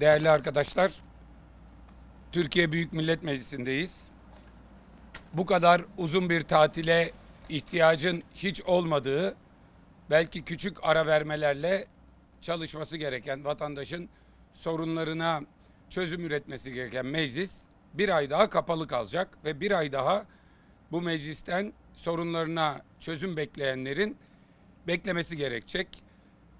Değerli arkadaşlar, Türkiye Büyük Millet Meclisi'ndeyiz. Bu kadar uzun bir tatile ihtiyacın hiç olmadığı, belki küçük ara vermelerle çalışması gereken vatandaşın sorunlarına çözüm üretmesi gereken meclis bir ay daha kapalı kalacak ve bir ay daha bu meclisten sorunlarına çözüm bekleyenlerin beklemesi gerekecek.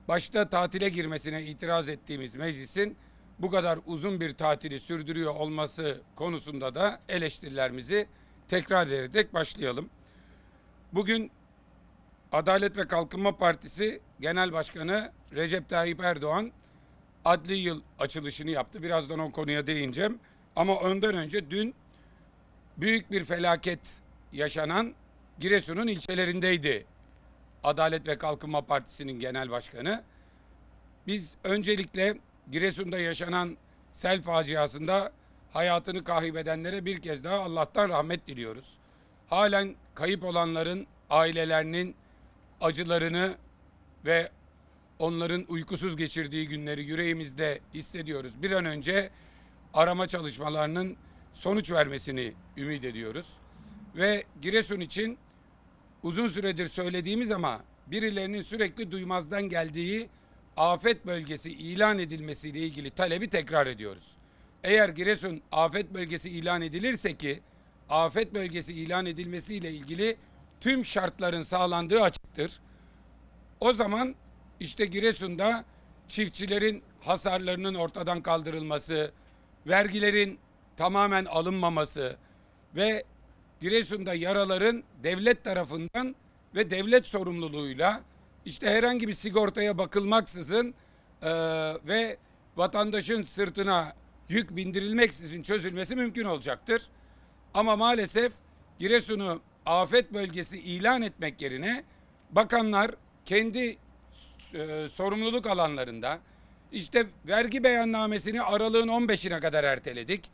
Başta tatile girmesine itiraz ettiğimiz meclisin bu kadar uzun bir tatili sürdürüyor olması konusunda da eleştirilerimizi tekrar ederek başlayalım. Bugün Adalet ve Kalkınma Partisi Genel Başkanı Recep Tayyip Erdoğan adli yıl açılışını yaptı. Birazdan o konuya değineceğim. Ama önden önce dün büyük bir felaket yaşanan Giresun'un ilçelerindeydi. Adalet ve Kalkınma Partisi'nin genel başkanı. Biz öncelikle Giresun'da yaşanan sel faciasında hayatını kaybedenlere bir kez daha Allah'tan rahmet diliyoruz. Halen kayıp olanların ailelerinin acılarını ve onların uykusuz geçirdiği günleri yüreğimizde hissediyoruz. Bir an önce arama çalışmalarının sonuç vermesini ümit ediyoruz. Ve Giresun için uzun süredir söylediğimiz ama birilerinin sürekli duymazdan geldiği afet bölgesi ilan edilmesiyle ilgili talebi tekrar ediyoruz. Eğer Giresun afet bölgesi ilan edilirse ki afet bölgesi ilan edilmesiyle ilgili tüm şartların sağlandığı açıktır. O zaman işte Giresun'da çiftçilerin hasarlarının ortadan kaldırılması, vergilerin tamamen alınmaması ve Giresun'da yaraların devlet tarafından ve devlet sorumluluğuyla işte herhangi bir sigortaya bakılmaksızın e, ve vatandaşın sırtına yük bindirilmeksizin çözülmesi mümkün olacaktır. Ama maalesef Giresun'u afet bölgesi ilan etmek yerine bakanlar kendi e, sorumluluk alanlarında işte vergi beyannamesini aralığın 15'ine kadar erteledik.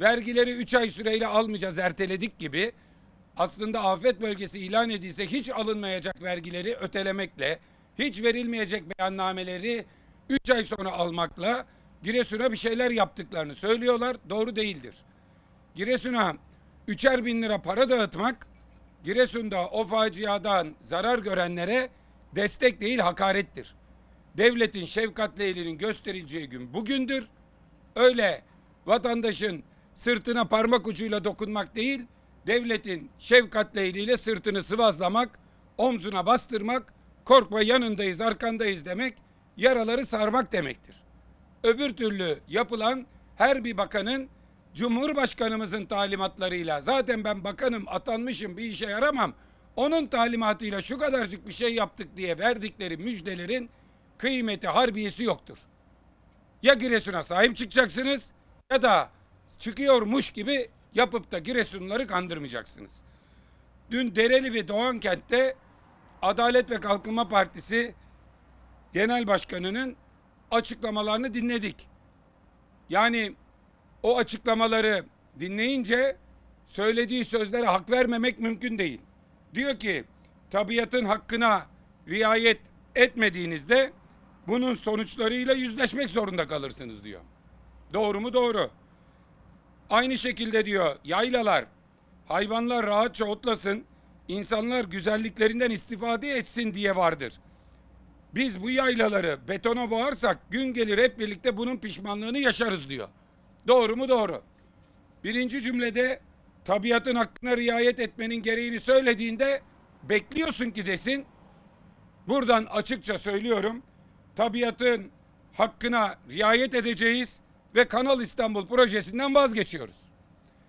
Vergileri 3 ay süreyle almayacağız erteledik gibi aslında afet bölgesi ilan edilse hiç alınmayacak vergileri ötelemekle, hiç verilmeyecek beyannameleri 3 ay sonra almakla Giresun'a bir şeyler yaptıklarını söylüyorlar. Doğru değildir. Giresun'a üçer bin lira para dağıtmak Giresun'da o faciadan zarar görenlere destek değil hakarettir. Devletin şefkatli elinin gösterileceği gün bugündür. Öyle vatandaşın sırtına parmak ucuyla dokunmak değil, devletin şefkatli eliyle sırtını sıvazlamak, omzuna bastırmak, korkma yanındayız, arkandayız demek, yaraları sarmak demektir. Öbür türlü yapılan her bir bakanın Cumhurbaşkanımızın talimatlarıyla zaten ben bakanım atanmışım bir işe yaramam onun talimatıyla şu kadarcık bir şey yaptık diye verdikleri müjdelerin kıymeti harbiyesi yoktur. Ya Giresun'a sahip çıkacaksınız ya da çıkıyormuş gibi yapıp da Giresunları kandırmayacaksınız. Dün Dereli ve Doğankent'te Adalet ve Kalkınma Partisi Genel Başkanı'nın açıklamalarını dinledik. Yani o açıklamaları dinleyince söylediği sözlere hak vermemek mümkün değil. Diyor ki tabiatın hakkına riayet etmediğinizde bunun sonuçlarıyla yüzleşmek zorunda kalırsınız diyor. Doğru mu? Doğru. Aynı şekilde diyor yaylalar, hayvanlar rahatça otlasın, insanlar güzelliklerinden istifade etsin diye vardır. Biz bu yaylaları betona boğarsak gün gelir hep birlikte bunun pişmanlığını yaşarız diyor. Doğru mu doğru? Birinci cümlede tabiatın hakkına riayet etmenin gereğini söylediğinde bekliyorsun ki desin. Buradan açıkça söylüyorum. Tabiatın hakkına riayet edeceğiz ve Kanal İstanbul projesinden vazgeçiyoruz.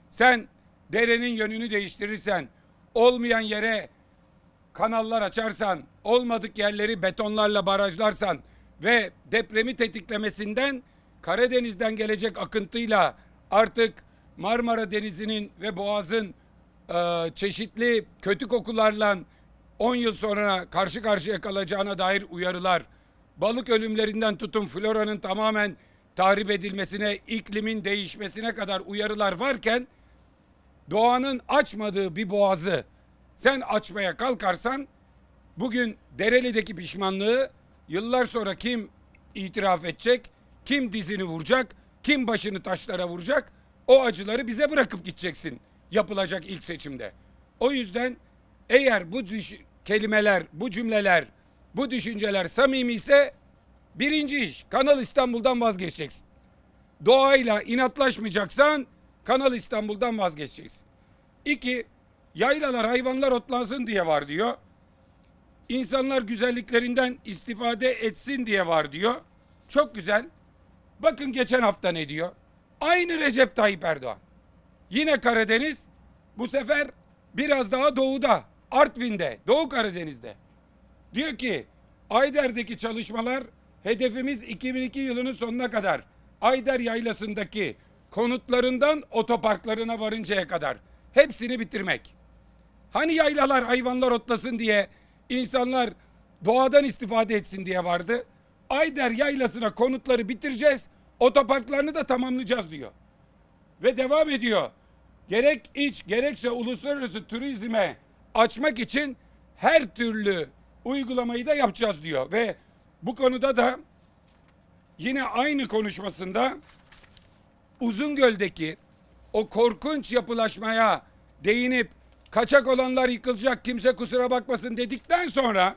Sen derenin yönünü değiştirirsen, olmayan yere kanallar açarsan, olmadık yerleri betonlarla barajlarsan ve depremi tetiklemesinden Karadeniz'den gelecek akıntıyla artık Marmara Denizi'nin ve Boğaz'ın e, çeşitli kötü kokularla 10 yıl sonra karşı karşıya kalacağına dair uyarılar, balık ölümlerinden tutun floranın tamamen tahrip edilmesine, iklimin değişmesine kadar uyarılar varken doğanın açmadığı bir boğazı sen açmaya kalkarsan bugün Dereli'deki pişmanlığı yıllar sonra kim itiraf edecek, kim dizini vuracak, kim başını taşlara vuracak o acıları bize bırakıp gideceksin yapılacak ilk seçimde. O yüzden eğer bu kelimeler, bu cümleler, bu düşünceler samimi ise Birinci iş Kanal İstanbul'dan vazgeçeceksin. Doğayla inatlaşmayacaksan Kanal İstanbul'dan vazgeçeceksin. İki, yaylalar hayvanlar otlansın diye var diyor. İnsanlar güzelliklerinden istifade etsin diye var diyor. Çok güzel. Bakın geçen hafta ne diyor? Aynı Recep Tayyip Erdoğan. Yine Karadeniz bu sefer biraz daha doğuda, Artvin'de, Doğu Karadeniz'de. Diyor ki Ayder'deki çalışmalar Hedefimiz 2002 yılının sonuna kadar Ayder Yaylası'ndaki konutlarından otoparklarına varıncaya kadar hepsini bitirmek. Hani yaylalar hayvanlar otlasın diye insanlar doğadan istifade etsin diye vardı. Ayder Yaylası'na konutları bitireceğiz, otoparklarını da tamamlayacağız diyor. Ve devam ediyor. Gerek iç gerekse uluslararası turizme açmak için her türlü uygulamayı da yapacağız diyor ve bu konuda da yine aynı konuşmasında Uzungöl'deki o korkunç yapılaşmaya değinip kaçak olanlar yıkılacak kimse kusura bakmasın dedikten sonra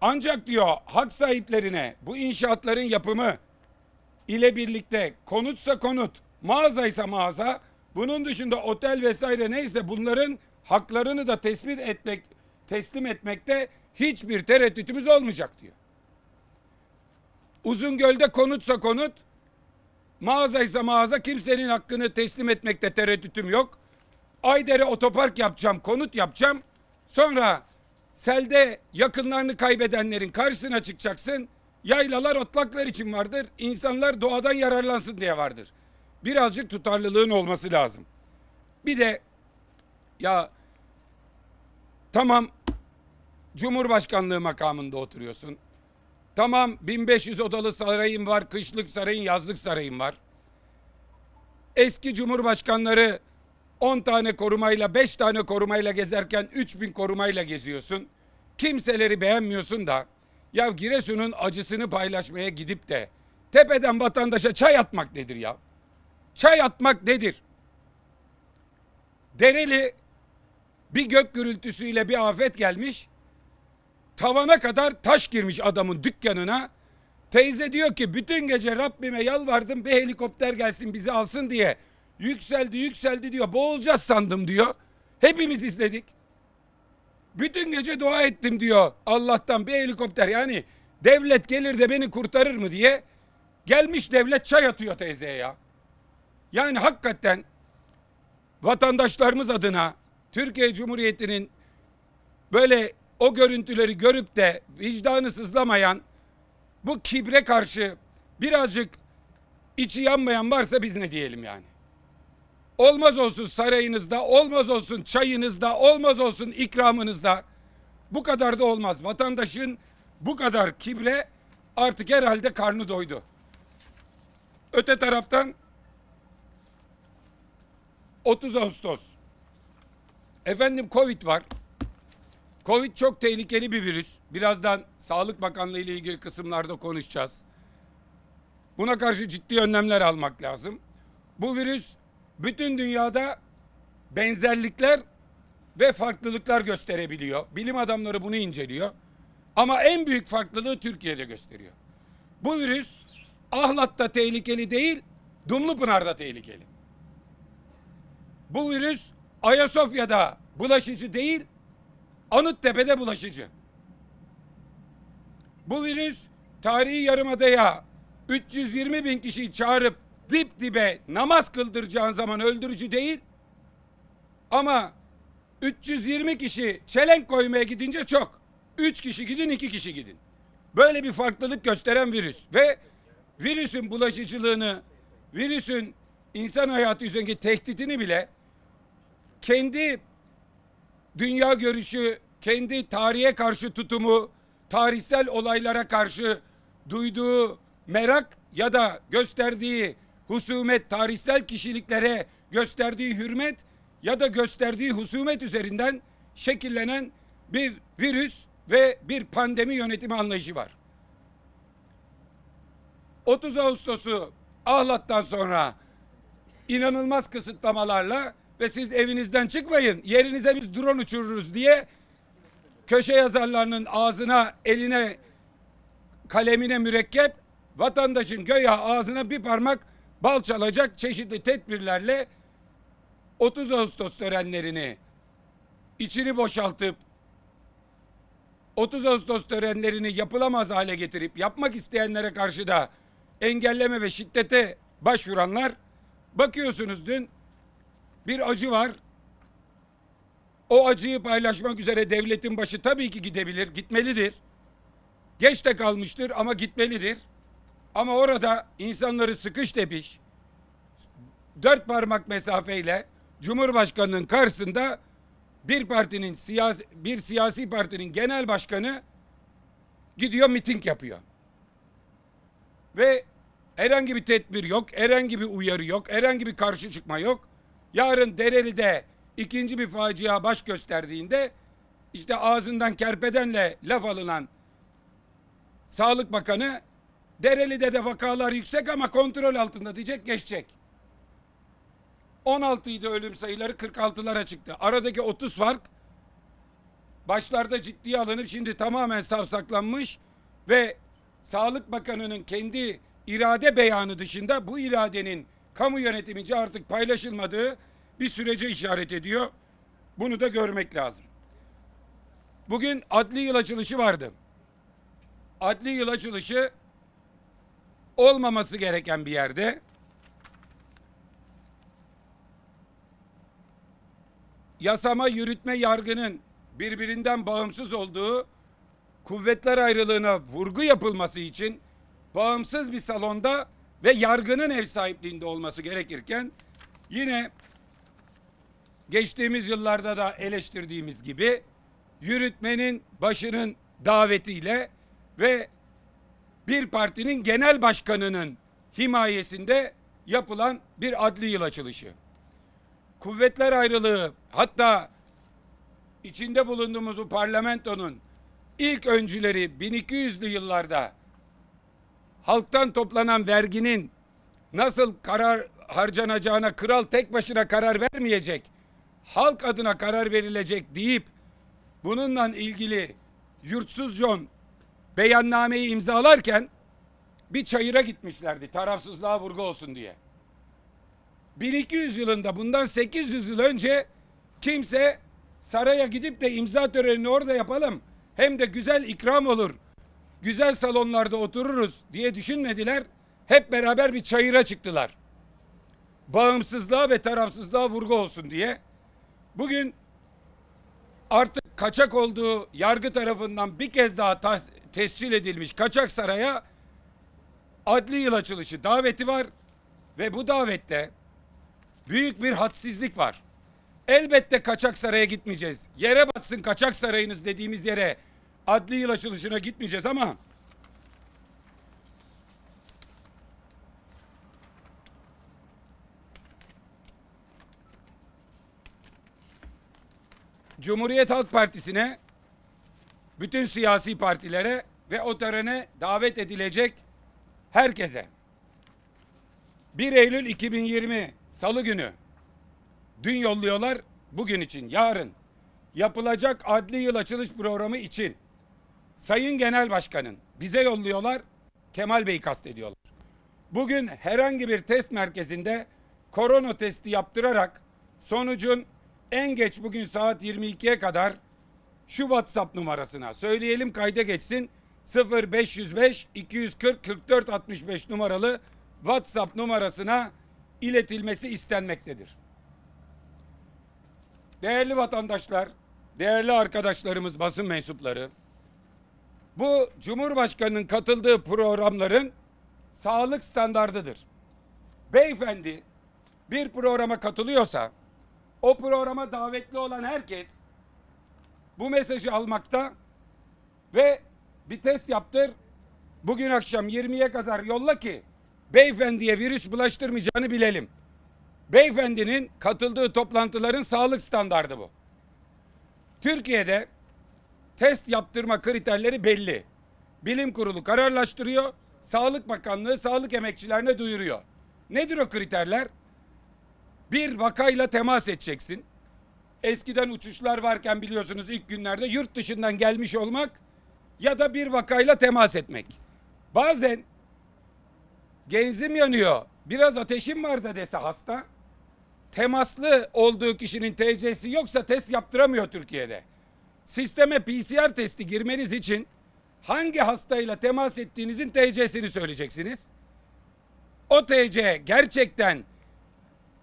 ancak diyor hak sahiplerine bu inşaatların yapımı ile birlikte konutsa konut, mağazaysa mağaza, bunun dışında otel vesaire neyse bunların haklarını da tespit etmek teslim etmekte hiçbir tereddütümüz olmayacak diyor. Uzun gölde konutsa konut, mağazaysa mağaza kimsenin hakkını teslim etmekte tereddütüm yok. Aydere otopark yapacağım, konut yapacağım. Sonra selde yakınlarını kaybedenlerin karşısına çıkacaksın. Yaylalar otlaklar için vardır. İnsanlar doğadan yararlansın diye vardır. Birazcık tutarlılığın olması lazım. Bir de ya tamam Cumhurbaşkanlığı makamında oturuyorsun. Tamam 1500 odalı sarayım var, kışlık sarayın, yazlık sarayım var. Eski cumhurbaşkanları 10 tane korumayla, 5 tane korumayla gezerken 3000 korumayla geziyorsun. Kimseleri beğenmiyorsun da ya Giresun'un acısını paylaşmaya gidip de tepeden vatandaşa çay atmak nedir ya? Çay atmak nedir? Dereli bir gök gürültüsüyle bir afet gelmiş. Tavana kadar taş girmiş adamın dükkanına. Teyze diyor ki bütün gece Rabbime yalvardım bir helikopter gelsin bizi alsın diye. Yükseldi yükseldi diyor boğulacağız sandım diyor. Hepimiz izledik. Bütün gece dua ettim diyor Allah'tan bir helikopter yani devlet gelir de beni kurtarır mı diye. Gelmiş devlet çay atıyor teyzeye ya. Yani hakikaten vatandaşlarımız adına Türkiye Cumhuriyeti'nin böyle o görüntüleri görüp de vicdanı sızlamayan, bu kibre karşı birazcık içi yanmayan varsa biz ne diyelim yani? Olmaz olsun sarayınızda, olmaz olsun çayınızda, olmaz olsun ikramınızda. Bu kadar da olmaz. Vatandaşın bu kadar kibre artık herhalde karnı doydu. Öte taraftan 30 Ağustos. Efendim Covid var. Covid çok tehlikeli bir virüs. Birazdan Sağlık Bakanlığı ile ilgili kısımlarda konuşacağız. Buna karşı ciddi önlemler almak lazım. Bu virüs bütün dünyada benzerlikler ve farklılıklar gösterebiliyor. Bilim adamları bunu inceliyor. Ama en büyük farklılığı Türkiye'de gösteriyor. Bu virüs Ahlat'ta tehlikeli değil, Dumlupınar'da tehlikeli. Bu virüs Ayasofya'da bulaşıcı değil, Anıt tepede bulaşıcı. Bu virüs tarihi yarımadaya 320 bin kişiyi çağırıp dip dibe namaz kıldıracağın zaman öldürücü değil. Ama 320 kişi çelenk koymaya gidince çok. 3 kişi gidin 2 kişi gidin. Böyle bir farklılık gösteren virüs ve virüsün bulaşıcılığını, virüsün insan hayatı üzerindeki tehditini bile kendi dünya görüşü, kendi tarihe karşı tutumu, tarihsel olaylara karşı duyduğu merak ya da gösterdiği husumet, tarihsel kişiliklere gösterdiği hürmet ya da gösterdiği husumet üzerinden şekillenen bir virüs ve bir pandemi yönetimi anlayışı var. 30 Ağustos'u Ahlat'tan sonra inanılmaz kısıtlamalarla ve siz evinizden çıkmayın yerinize biz drone uçururuz diye köşe yazarlarının ağzına eline kalemine mürekkep vatandaşın göya ağzına bir parmak bal çalacak çeşitli tedbirlerle 30 Ağustos törenlerini içini boşaltıp 30 Ağustos törenlerini yapılamaz hale getirip yapmak isteyenlere karşı da engelleme ve şiddete başvuranlar bakıyorsunuz dün bir acı var. O acıyı paylaşmak üzere devletin başı tabii ki gidebilir, gitmelidir. Geç de kalmıştır ama gitmelidir. Ama orada insanları sıkış tepiş, dört parmak mesafeyle Cumhurbaşkanı'nın karşısında bir partinin siyasi, bir siyasi partinin genel başkanı gidiyor miting yapıyor. Ve herhangi bir tedbir yok, herhangi bir uyarı yok, herhangi bir karşı çıkma yok yarın Dereli'de ikinci bir facia baş gösterdiğinde işte ağzından kerpedenle laf alınan Sağlık Bakanı Dereli'de de vakalar yüksek ama kontrol altında diyecek geçecek. 16 idi ölüm sayıları 46'lara çıktı. Aradaki 30 fark başlarda ciddiye alınıp şimdi tamamen savsaklanmış ve Sağlık Bakanı'nın kendi irade beyanı dışında bu iradenin kamu yönetimince artık paylaşılmadığı bir sürece işaret ediyor. Bunu da görmek lazım. Bugün adli yıl açılışı vardı. Adli yıl açılışı olmaması gereken bir yerde yasama, yürütme, yargının birbirinden bağımsız olduğu kuvvetler ayrılığına vurgu yapılması için bağımsız bir salonda ve yargının ev sahipliğinde olması gerekirken yine geçtiğimiz yıllarda da eleştirdiğimiz gibi yürütmenin başının davetiyle ve bir partinin genel başkanının himayesinde yapılan bir adli yıl açılışı. Kuvvetler ayrılığı hatta içinde bulunduğumuz bu parlamentonun ilk öncüleri 1200'lü yıllarda halktan toplanan verginin nasıl karar harcanacağına kral tek başına karar vermeyecek. Halk adına karar verilecek deyip bununla ilgili yurtsuz John beyannameyi imzalarken bir çayıra gitmişlerdi tarafsızlığa vurgu olsun diye. 1200 yılında bundan 800 yıl önce kimse saraya gidip de imza törenini orada yapalım hem de güzel ikram olur güzel salonlarda otururuz diye düşünmediler. Hep beraber bir çayıra çıktılar. Bağımsızlığa ve tarafsızlığa vurgu olsun diye. Bugün artık kaçak olduğu yargı tarafından bir kez daha tescil edilmiş kaçak saraya adli yıl açılışı daveti var ve bu davette büyük bir hadsizlik var. Elbette kaçak saraya gitmeyeceğiz. Yere batsın kaçak sarayınız dediğimiz yere Adli yıl açılışına gitmeyeceğiz ama Cumhuriyet Halk Partisi'ne bütün siyasi partilere ve o törene davet edilecek herkese 1 Eylül 2020 Salı günü dün yolluyorlar bugün için yarın yapılacak adli yıl açılış programı için Sayın Genel Başkan'ın bize yolluyorlar, Kemal Bey'i kastediyorlar. Bugün herhangi bir test merkezinde korona testi yaptırarak sonucun en geç bugün saat 22'ye kadar şu WhatsApp numarasına söyleyelim kayda geçsin 0505 240 44 65 numaralı WhatsApp numarasına iletilmesi istenmektedir. Değerli vatandaşlar, değerli arkadaşlarımız basın mensupları, bu Cumhurbaşkanı'nın katıldığı programların sağlık standardıdır. Beyefendi bir programa katılıyorsa o programa davetli olan herkes bu mesajı almakta ve bir test yaptır. Bugün akşam 20'ye kadar yolla ki beyefendiye virüs bulaştırmayacağını bilelim. Beyefendinin katıldığı toplantıların sağlık standardı bu. Türkiye'de test yaptırma kriterleri belli. Bilim kurulu kararlaştırıyor. Sağlık Bakanlığı sağlık emekçilerine duyuruyor. Nedir o kriterler? Bir vakayla temas edeceksin. Eskiden uçuşlar varken biliyorsunuz ilk günlerde yurt dışından gelmiş olmak ya da bir vakayla temas etmek. Bazen genzim yanıyor, biraz ateşim var da dese hasta, temaslı olduğu kişinin TC'si yoksa test yaptıramıyor Türkiye'de sisteme PCR testi girmeniz için hangi hastayla temas ettiğinizin TC'sini söyleyeceksiniz. O TC gerçekten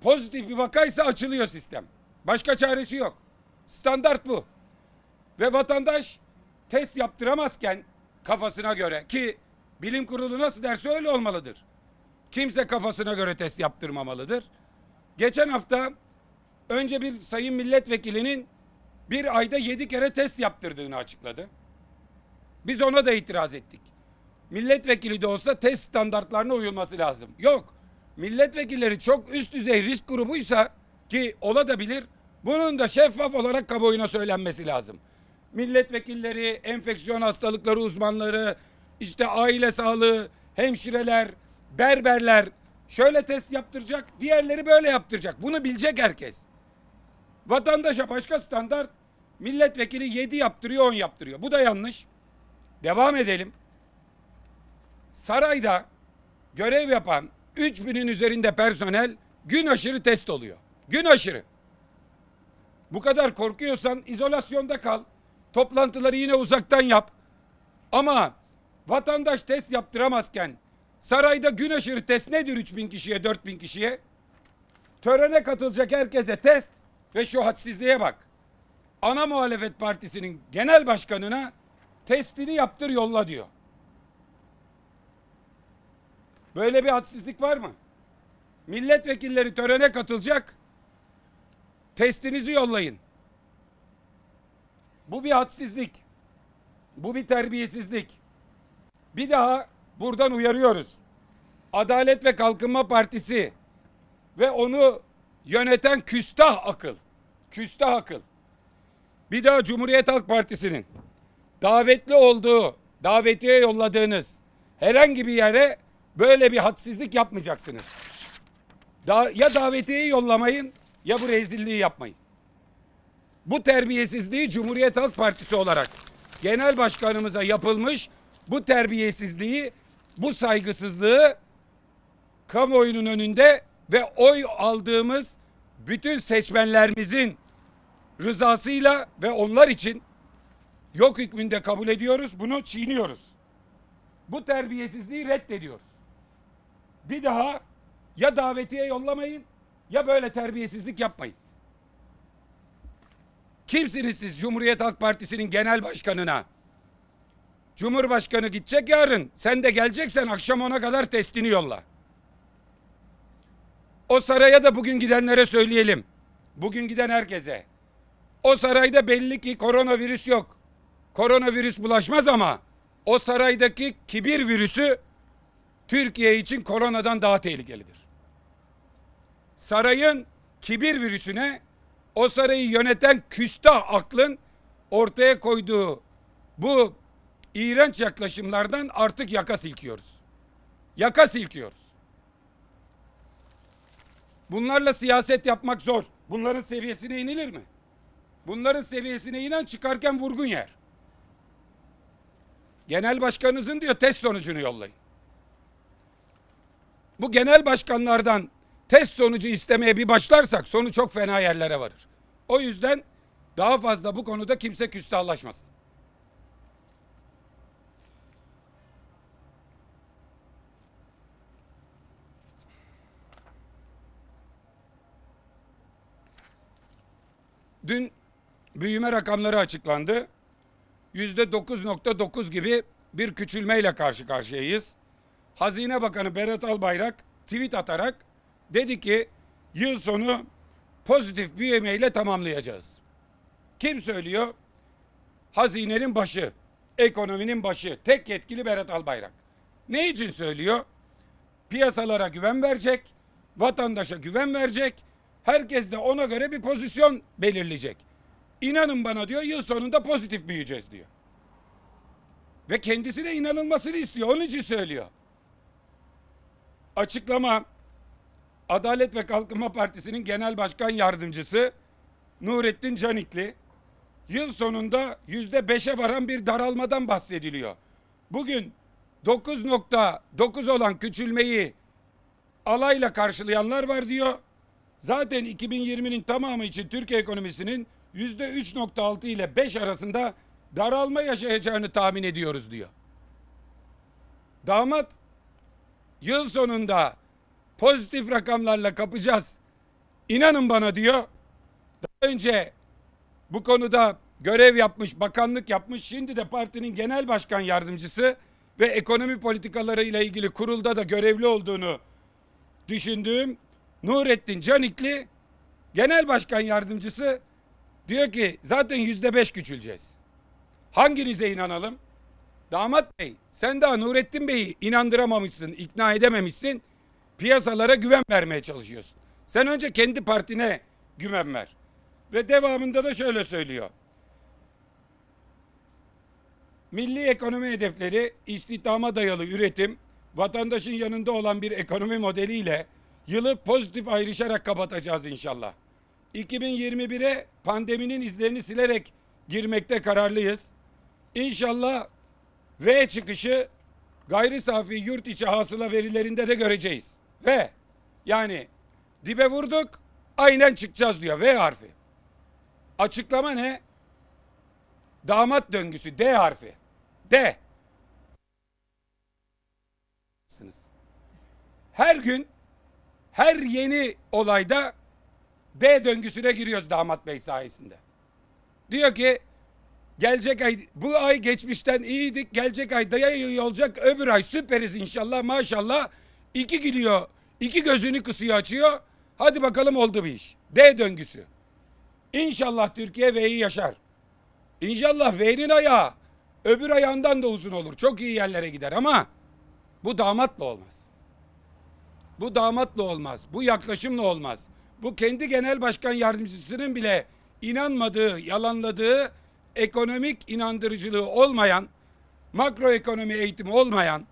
pozitif bir vakaysa açılıyor sistem. Başka çaresi yok. Standart bu. Ve vatandaş test yaptıramazken kafasına göre ki bilim kurulu nasıl derse öyle olmalıdır. Kimse kafasına göre test yaptırmamalıdır. Geçen hafta önce bir sayın milletvekilinin bir ayda yedi kere test yaptırdığını açıkladı. Biz ona da itiraz ettik. Milletvekili de olsa test standartlarına uyulması lazım. Yok. Milletvekilleri çok üst düzey risk grubuysa ki ola da bilir. Bunun da şeffaf olarak kamuoyuna söylenmesi lazım. Milletvekilleri, enfeksiyon hastalıkları uzmanları, işte aile sağlığı, hemşireler, berberler şöyle test yaptıracak, diğerleri böyle yaptıracak. Bunu bilecek herkes. Vatandaşa başka standart milletvekili 7 yaptırıyor 10 yaptırıyor. Bu da yanlış. Devam edelim. Sarayda görev yapan 3000'in üzerinde personel gün aşırı test oluyor. Gün aşırı. Bu kadar korkuyorsan izolasyonda kal. Toplantıları yine uzaktan yap. Ama vatandaş test yaptıramazken sarayda gün aşırı test nedir 3000 kişiye 4000 kişiye? Törene katılacak herkese test ve şu hadsizliğe bak. Ana muhalefet partisinin genel başkanına testini yaptır yolla diyor. Böyle bir hadsizlik var mı? Milletvekilleri törene katılacak. Testinizi yollayın. Bu bir hadsizlik. Bu bir terbiyesizlik. Bir daha buradan uyarıyoruz. Adalet ve Kalkınma Partisi ve onu yöneten küstah akıl Küste akıl. Bir daha Cumhuriyet Halk Partisi'nin davetli olduğu, davetiye yolladığınız herhangi bir yere böyle bir hadsizlik yapmayacaksınız. Da, ya davetiyeyi yollamayın ya bu rezilliği yapmayın. Bu terbiyesizliği Cumhuriyet Halk Partisi olarak genel başkanımıza yapılmış bu terbiyesizliği, bu saygısızlığı kamuoyunun önünde ve oy aldığımız bütün seçmenlerimizin rızasıyla ve onlar için yok hükmünde kabul ediyoruz. Bunu çiğniyoruz. Bu terbiyesizliği reddediyoruz. Bir daha ya davetiye yollamayın ya böyle terbiyesizlik yapmayın. Kimsiniz siz Cumhuriyet Halk Partisi'nin genel başkanına? Cumhurbaşkanı gidecek yarın. Sen de geleceksen akşam ona kadar testini yolla. O saraya da bugün gidenlere söyleyelim. Bugün giden herkese. O sarayda belli ki koronavirüs yok. Koronavirüs bulaşmaz ama o saraydaki kibir virüsü Türkiye için koronadan daha tehlikelidir. Sarayın kibir virüsüne o sarayı yöneten küstah aklın ortaya koyduğu bu iğrenç yaklaşımlardan artık yaka silkiyoruz. Yaka silkiyoruz. Bunlarla siyaset yapmak zor. Bunların seviyesine inilir mi? Bunların seviyesine inen çıkarken vurgun yer. Genel başkanınızın diyor test sonucunu yollayın. Bu genel başkanlardan test sonucu istemeye bir başlarsak sonu çok fena yerlere varır. O yüzden daha fazla bu konuda kimse küstahlaşmasın. Dün büyüme rakamları açıklandı. Yüzde 9.9 gibi bir küçülmeyle karşı karşıyayız. Hazine Bakanı Berat Albayrak tweet atarak dedi ki yıl sonu pozitif büyümeyle tamamlayacağız. Kim söylüyor? Hazinenin başı, ekonominin başı, tek yetkili Berat Albayrak. Ne için söylüyor? Piyasalara güven verecek, vatandaşa güven verecek, Herkes de ona göre bir pozisyon belirleyecek. İnanın bana diyor yıl sonunda pozitif büyüyeceğiz diyor. Ve kendisine inanılmasını istiyor. Onun için söylüyor. Açıklama Adalet ve Kalkınma Partisi'nin genel başkan yardımcısı Nurettin Canikli yıl sonunda yüzde beşe varan bir daralmadan bahsediliyor. Bugün 9.9 olan küçülmeyi alayla karşılayanlar var diyor. Zaten 2020'nin tamamı için Türkiye ekonomisinin %3.6 ile 5 arasında daralma yaşayacağını tahmin ediyoruz diyor. Damat yıl sonunda pozitif rakamlarla kapacağız. İnanın bana diyor. Daha önce bu konuda görev yapmış, bakanlık yapmış. Şimdi de partinin genel başkan yardımcısı ve ekonomi politikaları ile ilgili kurulda da görevli olduğunu düşündüğüm Nurettin Canikli genel başkan yardımcısı diyor ki zaten yüzde beş küçüleceğiz. Hanginize inanalım? Damat Bey sen daha Nurettin Bey'i inandıramamışsın, ikna edememişsin. Piyasalara güven vermeye çalışıyorsun. Sen önce kendi partine güven ver. Ve devamında da şöyle söylüyor. Milli ekonomi hedefleri istihdama dayalı üretim, vatandaşın yanında olan bir ekonomi modeliyle Yılı pozitif ayrışarak kapatacağız inşallah. 2021'e pandeminin izlerini silerek girmekte kararlıyız. İnşallah V çıkışı gayri safi yurt içi hasıla verilerinde de göreceğiz. V yani dibe vurduk aynen çıkacağız diyor V harfi. Açıklama ne? Damat döngüsü D harfi. D. Her gün her yeni olayda D döngüsüne giriyoruz damat bey sayesinde. Diyor ki gelecek ay bu ay geçmişten iyiydik gelecek ay da iyi olacak öbür ay süperiz inşallah maşallah. iki gülüyor iki gözünü kısıyor açıyor hadi bakalım oldu bir iş. D döngüsü. İnşallah Türkiye V'yi yaşar. İnşallah V'nin ayağı öbür ayağından da uzun olur. Çok iyi yerlere gider ama bu damatla olmaz. Bu damatla olmaz. Bu yaklaşımla olmaz. Bu kendi genel başkan yardımcısının bile inanmadığı, yalanladığı ekonomik inandırıcılığı olmayan, makroekonomi eğitimi olmayan,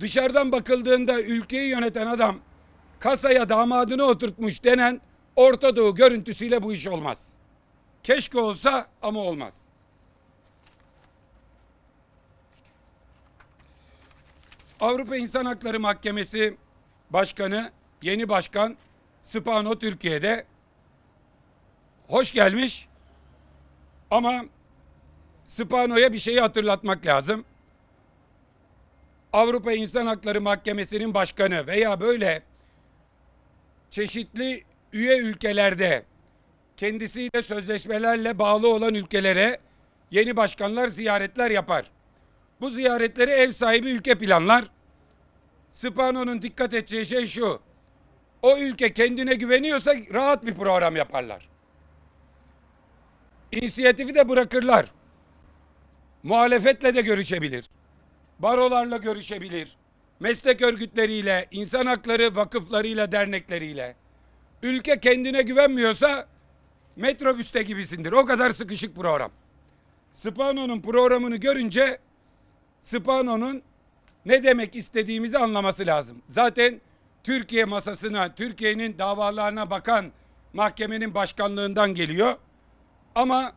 dışarıdan bakıldığında ülkeyi yöneten adam kasaya damadını oturtmuş denen Orta Doğu görüntüsüyle bu iş olmaz. Keşke olsa ama olmaz. Avrupa İnsan Hakları Mahkemesi Başkanı, yeni başkan Spano Türkiye'de hoş gelmiş ama Spano'ya bir şeyi hatırlatmak lazım. Avrupa İnsan Hakları Mahkemesi'nin başkanı veya böyle çeşitli üye ülkelerde kendisiyle sözleşmelerle bağlı olan ülkelere yeni başkanlar ziyaretler yapar. Bu ziyaretleri ev sahibi ülke planlar. Spano'nun dikkat edeceği şey şu. O ülke kendine güveniyorsa rahat bir program yaparlar. İnisiyatifi de bırakırlar. Muhalefetle de görüşebilir. Barolarla görüşebilir. Meslek örgütleriyle, insan hakları vakıflarıyla, dernekleriyle. Ülke kendine güvenmiyorsa metrobüste gibisindir. O kadar sıkışık program. Spano'nun programını görünce Spano'nun ne demek istediğimizi anlaması lazım. Zaten Türkiye masasına, Türkiye'nin davalarına bakan mahkemenin başkanlığından geliyor. Ama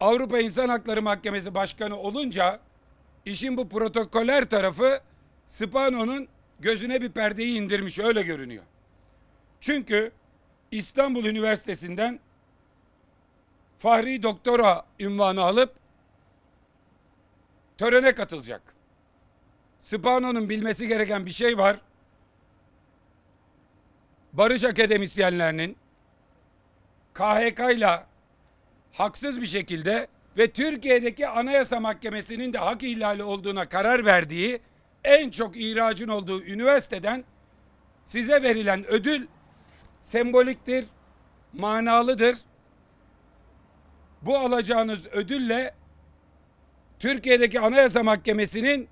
Avrupa İnsan Hakları Mahkemesi Başkanı olunca işin bu protokoller tarafı Spano'nun gözüne bir perdeyi indirmiş öyle görünüyor. Çünkü İstanbul Üniversitesi'nden Fahri Doktora ünvanı alıp törene katılacak. Spano'nun bilmesi gereken bir şey var. Barış akademisyenlerinin KHK ile haksız bir şekilde ve Türkiye'deki Anayasa Mahkemesi'nin de hak ihlali olduğuna karar verdiği en çok ihracın olduğu üniversiteden size verilen ödül semboliktir, manalıdır. Bu alacağınız ödülle Türkiye'deki Anayasa Mahkemesi'nin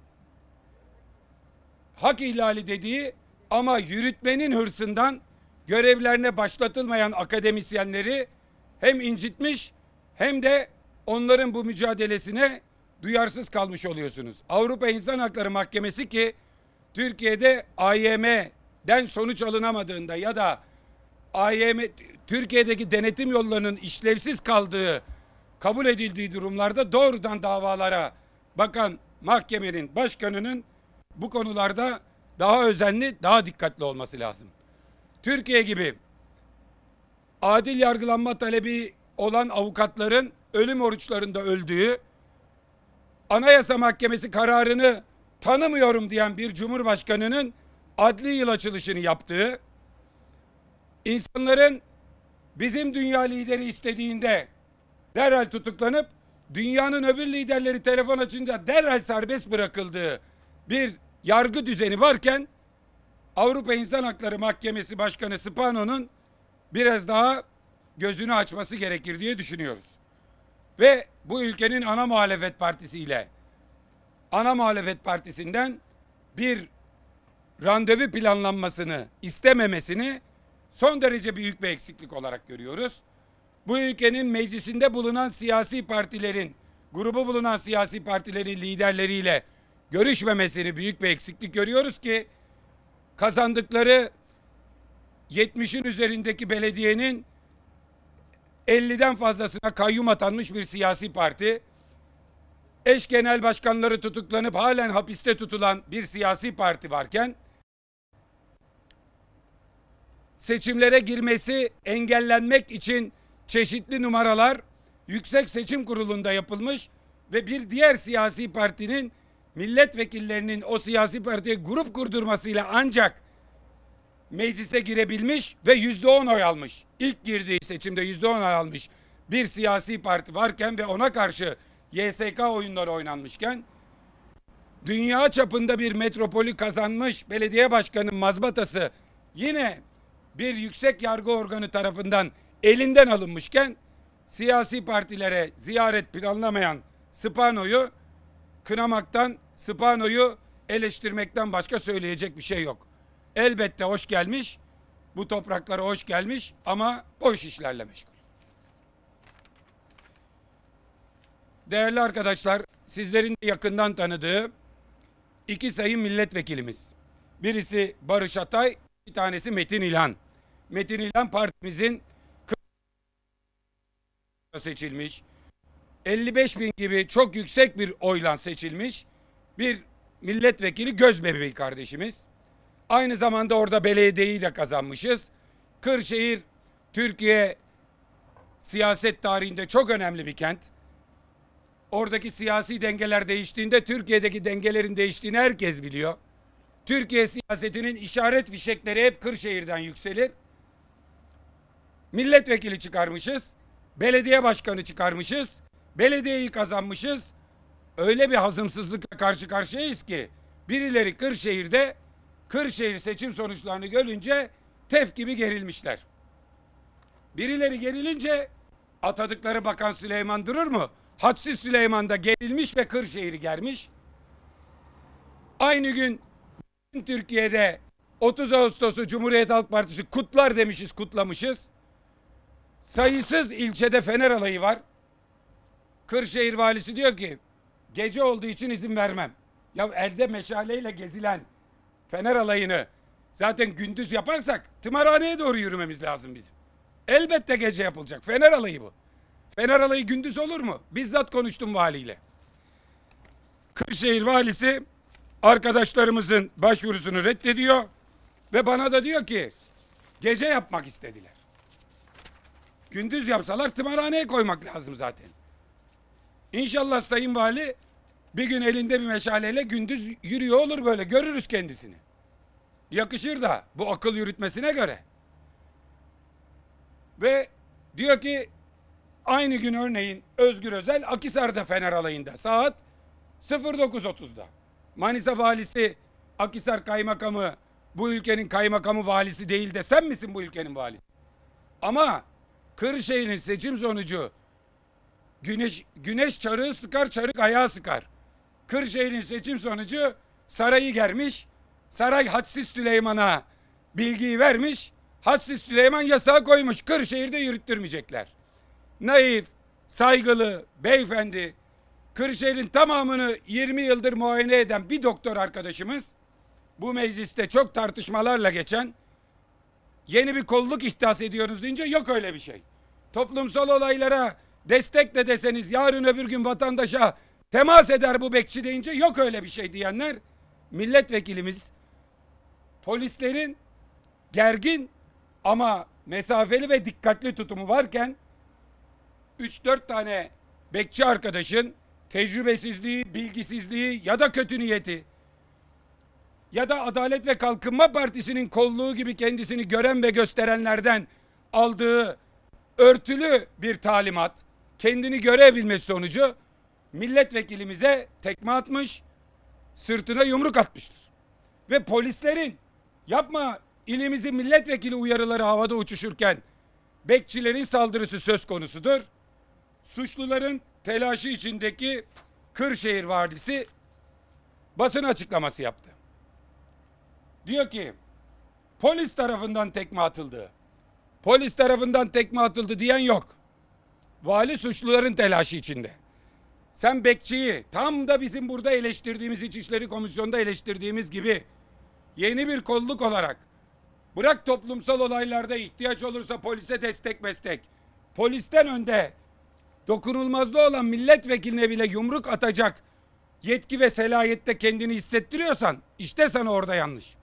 hak ihlali dediği ama yürütmenin hırsından görevlerine başlatılmayan akademisyenleri hem incitmiş hem de onların bu mücadelesine duyarsız kalmış oluyorsunuz. Avrupa İnsan Hakları Mahkemesi ki Türkiye'de AYM'den sonuç alınamadığında ya da AYM Türkiye'deki denetim yollarının işlevsiz kaldığı kabul edildiği durumlarda doğrudan davalara bakan mahkemenin başkanının bu konularda daha özenli, daha dikkatli olması lazım. Türkiye gibi adil yargılanma talebi olan avukatların ölüm oruçlarında öldüğü, Anayasa Mahkemesi kararını tanımıyorum diyen bir cumhurbaşkanının adli yıl açılışını yaptığı, insanların bizim dünya lideri istediğinde derhal tutuklanıp dünyanın öbür liderleri telefon açınca derhal serbest bırakıldığı bir yargı düzeni varken Avrupa İnsan Hakları Mahkemesi Başkanı Spano'nun biraz daha gözünü açması gerekir diye düşünüyoruz. Ve bu ülkenin ana muhalefet partisi ile ana muhalefet partisinden bir randevu planlanmasını istememesini son derece büyük bir eksiklik olarak görüyoruz bu ülkenin meclisinde bulunan siyasi partilerin, grubu bulunan siyasi partilerin liderleriyle görüşmemesini büyük bir eksiklik görüyoruz ki kazandıkları 70'in üzerindeki belediyenin 50'den fazlasına kayyum atanmış bir siyasi parti, eş genel başkanları tutuklanıp halen hapiste tutulan bir siyasi parti varken seçimlere girmesi engellenmek için çeşitli numaralar Yüksek Seçim Kurulu'nda yapılmış ve bir diğer siyasi partinin milletvekillerinin o siyasi partiye grup kurdurmasıyla ancak meclise girebilmiş ve yüzde on oy almış. İlk girdiği seçimde yüzde on oy almış bir siyasi parti varken ve ona karşı YSK oyunları oynanmışken dünya çapında bir metropoli kazanmış belediye başkanı mazbatası yine bir yüksek yargı organı tarafından elinden alınmışken siyasi partilere ziyaret planlamayan Spano'yu kınamaktan, Spano'yu eleştirmekten başka söyleyecek bir şey yok. Elbette hoş gelmiş, bu topraklara hoş gelmiş ama boş işlerle meşgul. Değerli arkadaşlar, sizlerin yakından tanıdığı iki sayın milletvekilimiz. Birisi Barış Atay, bir tanesi Metin İlhan. Metin İlhan partimizin seçilmiş. 55 bin gibi çok yüksek bir oyla seçilmiş bir milletvekili göz bebeği kardeşimiz. Aynı zamanda orada belediyeyi de kazanmışız. Kırşehir Türkiye siyaset tarihinde çok önemli bir kent. Oradaki siyasi dengeler değiştiğinde Türkiye'deki dengelerin değiştiğini herkes biliyor. Türkiye siyasetinin işaret fişekleri hep Kırşehir'den yükselir. Milletvekili çıkarmışız belediye başkanı çıkarmışız. Belediyeyi kazanmışız. Öyle bir hazımsızlıkla karşı karşıyayız ki birileri Kırşehir'de Kırşehir seçim sonuçlarını görünce tef gibi gerilmişler. Birileri gerilince atadıkları Bakan Süleyman durur mu? Hadsiz Süleyman da gerilmiş ve Kırşehir'i germiş. Aynı gün Türkiye'de 30 Ağustos'u Cumhuriyet Halk Partisi kutlar demişiz, kutlamışız. Sayısız ilçede fener alayı var. Kırşehir valisi diyor ki gece olduğu için izin vermem. Ya elde meşaleyle gezilen fener alayını zaten gündüz yaparsak tımarhaneye doğru yürümemiz lazım bizim. Elbette gece yapılacak. Fener alayı bu. Fener alayı gündüz olur mu? Bizzat konuştum valiyle. Kırşehir valisi arkadaşlarımızın başvurusunu reddediyor ve bana da diyor ki gece yapmak istediler. Gündüz yapsalar tımarhaneye koymak lazım zaten. İnşallah Sayın Vali bir gün elinde bir meşaleyle gündüz yürüyor olur böyle görürüz kendisini. Yakışır da bu akıl yürütmesine göre. Ve diyor ki aynı gün örneğin Özgür Özel Akisar'da Fener alayında saat 09.30'da. Manisa valisi Akisar kaymakamı bu ülkenin kaymakamı valisi değil de sen misin bu ülkenin valisi? Ama Kırşehir'in seçim sonucu güneş, güneş çarığı sıkar, çarık ayağı sıkar. Kırşehir'in seçim sonucu sarayı germiş. Saray Hadsiz Süleyman'a bilgiyi vermiş. Hadsiz Süleyman yasağı koymuş. Kırşehir'de yürüttürmeyecekler. Naif, saygılı beyefendi Kırşehir'in tamamını 20 yıldır muayene eden bir doktor arkadaşımız bu mecliste çok tartışmalarla geçen yeni bir kolluk ihdas ediyoruz deyince yok öyle bir şey. Toplumsal olaylara destek de deseniz yarın öbür gün vatandaşa temas eder bu bekçi deyince yok öyle bir şey diyenler milletvekilimiz polislerin gergin ama mesafeli ve dikkatli tutumu varken 3-4 tane bekçi arkadaşın tecrübesizliği, bilgisizliği ya da kötü niyeti ya da Adalet ve Kalkınma Partisi'nin kolluğu gibi kendisini gören ve gösterenlerden aldığı örtülü bir talimat, kendini görebilmesi sonucu milletvekilimize tekme atmış, sırtına yumruk atmıştır. Ve polislerin yapma ilimizi milletvekili uyarıları havada uçuşurken bekçilerin saldırısı söz konusudur. Suçluların telaşı içindeki Kırşehir Valisi basın açıklaması yaptı. Diyor ki polis tarafından tekme atıldı. Polis tarafından tekme atıldı diyen yok. Vali suçluların telaşı içinde. Sen bekçiyi tam da bizim burada eleştirdiğimiz İçişleri Komisyonu'nda eleştirdiğimiz gibi yeni bir kolluk olarak bırak toplumsal olaylarda ihtiyaç olursa polise destek meslek. Polisten önde dokunulmazlığı olan milletvekiline bile yumruk atacak yetki ve selayette kendini hissettiriyorsan işte sana orada yanlış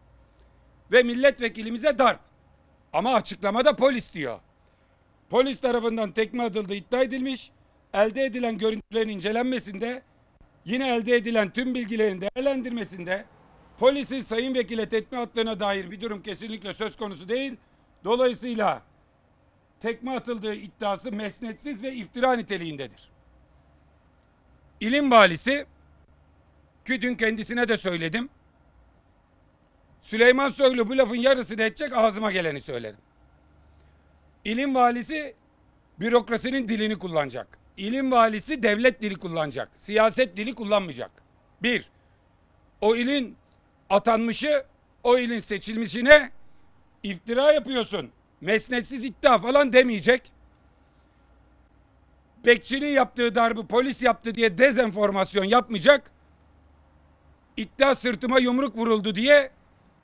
ve milletvekilimize darp. Ama açıklamada polis diyor. Polis tarafından tekme atıldığı iddia edilmiş. Elde edilen görüntülerin incelenmesinde, yine elde edilen tüm bilgilerin değerlendirmesinde polisin sayın vekile tekme attığına dair bir durum kesinlikle söz konusu değil. Dolayısıyla tekme atıldığı iddiası mesnetsiz ve iftira niteliğindedir. İlim valisi ki dün kendisine de söyledim. Süleyman Soylu bu lafın yarısını edecek ağzıma geleni söylerim. İlim valisi bürokrasinin dilini kullanacak. İlim valisi devlet dili kullanacak. Siyaset dili kullanmayacak. Bir, o ilin atanmışı o ilin seçilmişine iftira yapıyorsun. Mesnetsiz iddia falan demeyecek. Bekçinin yaptığı darbı polis yaptı diye dezenformasyon yapmayacak. İddia sırtıma yumruk vuruldu diye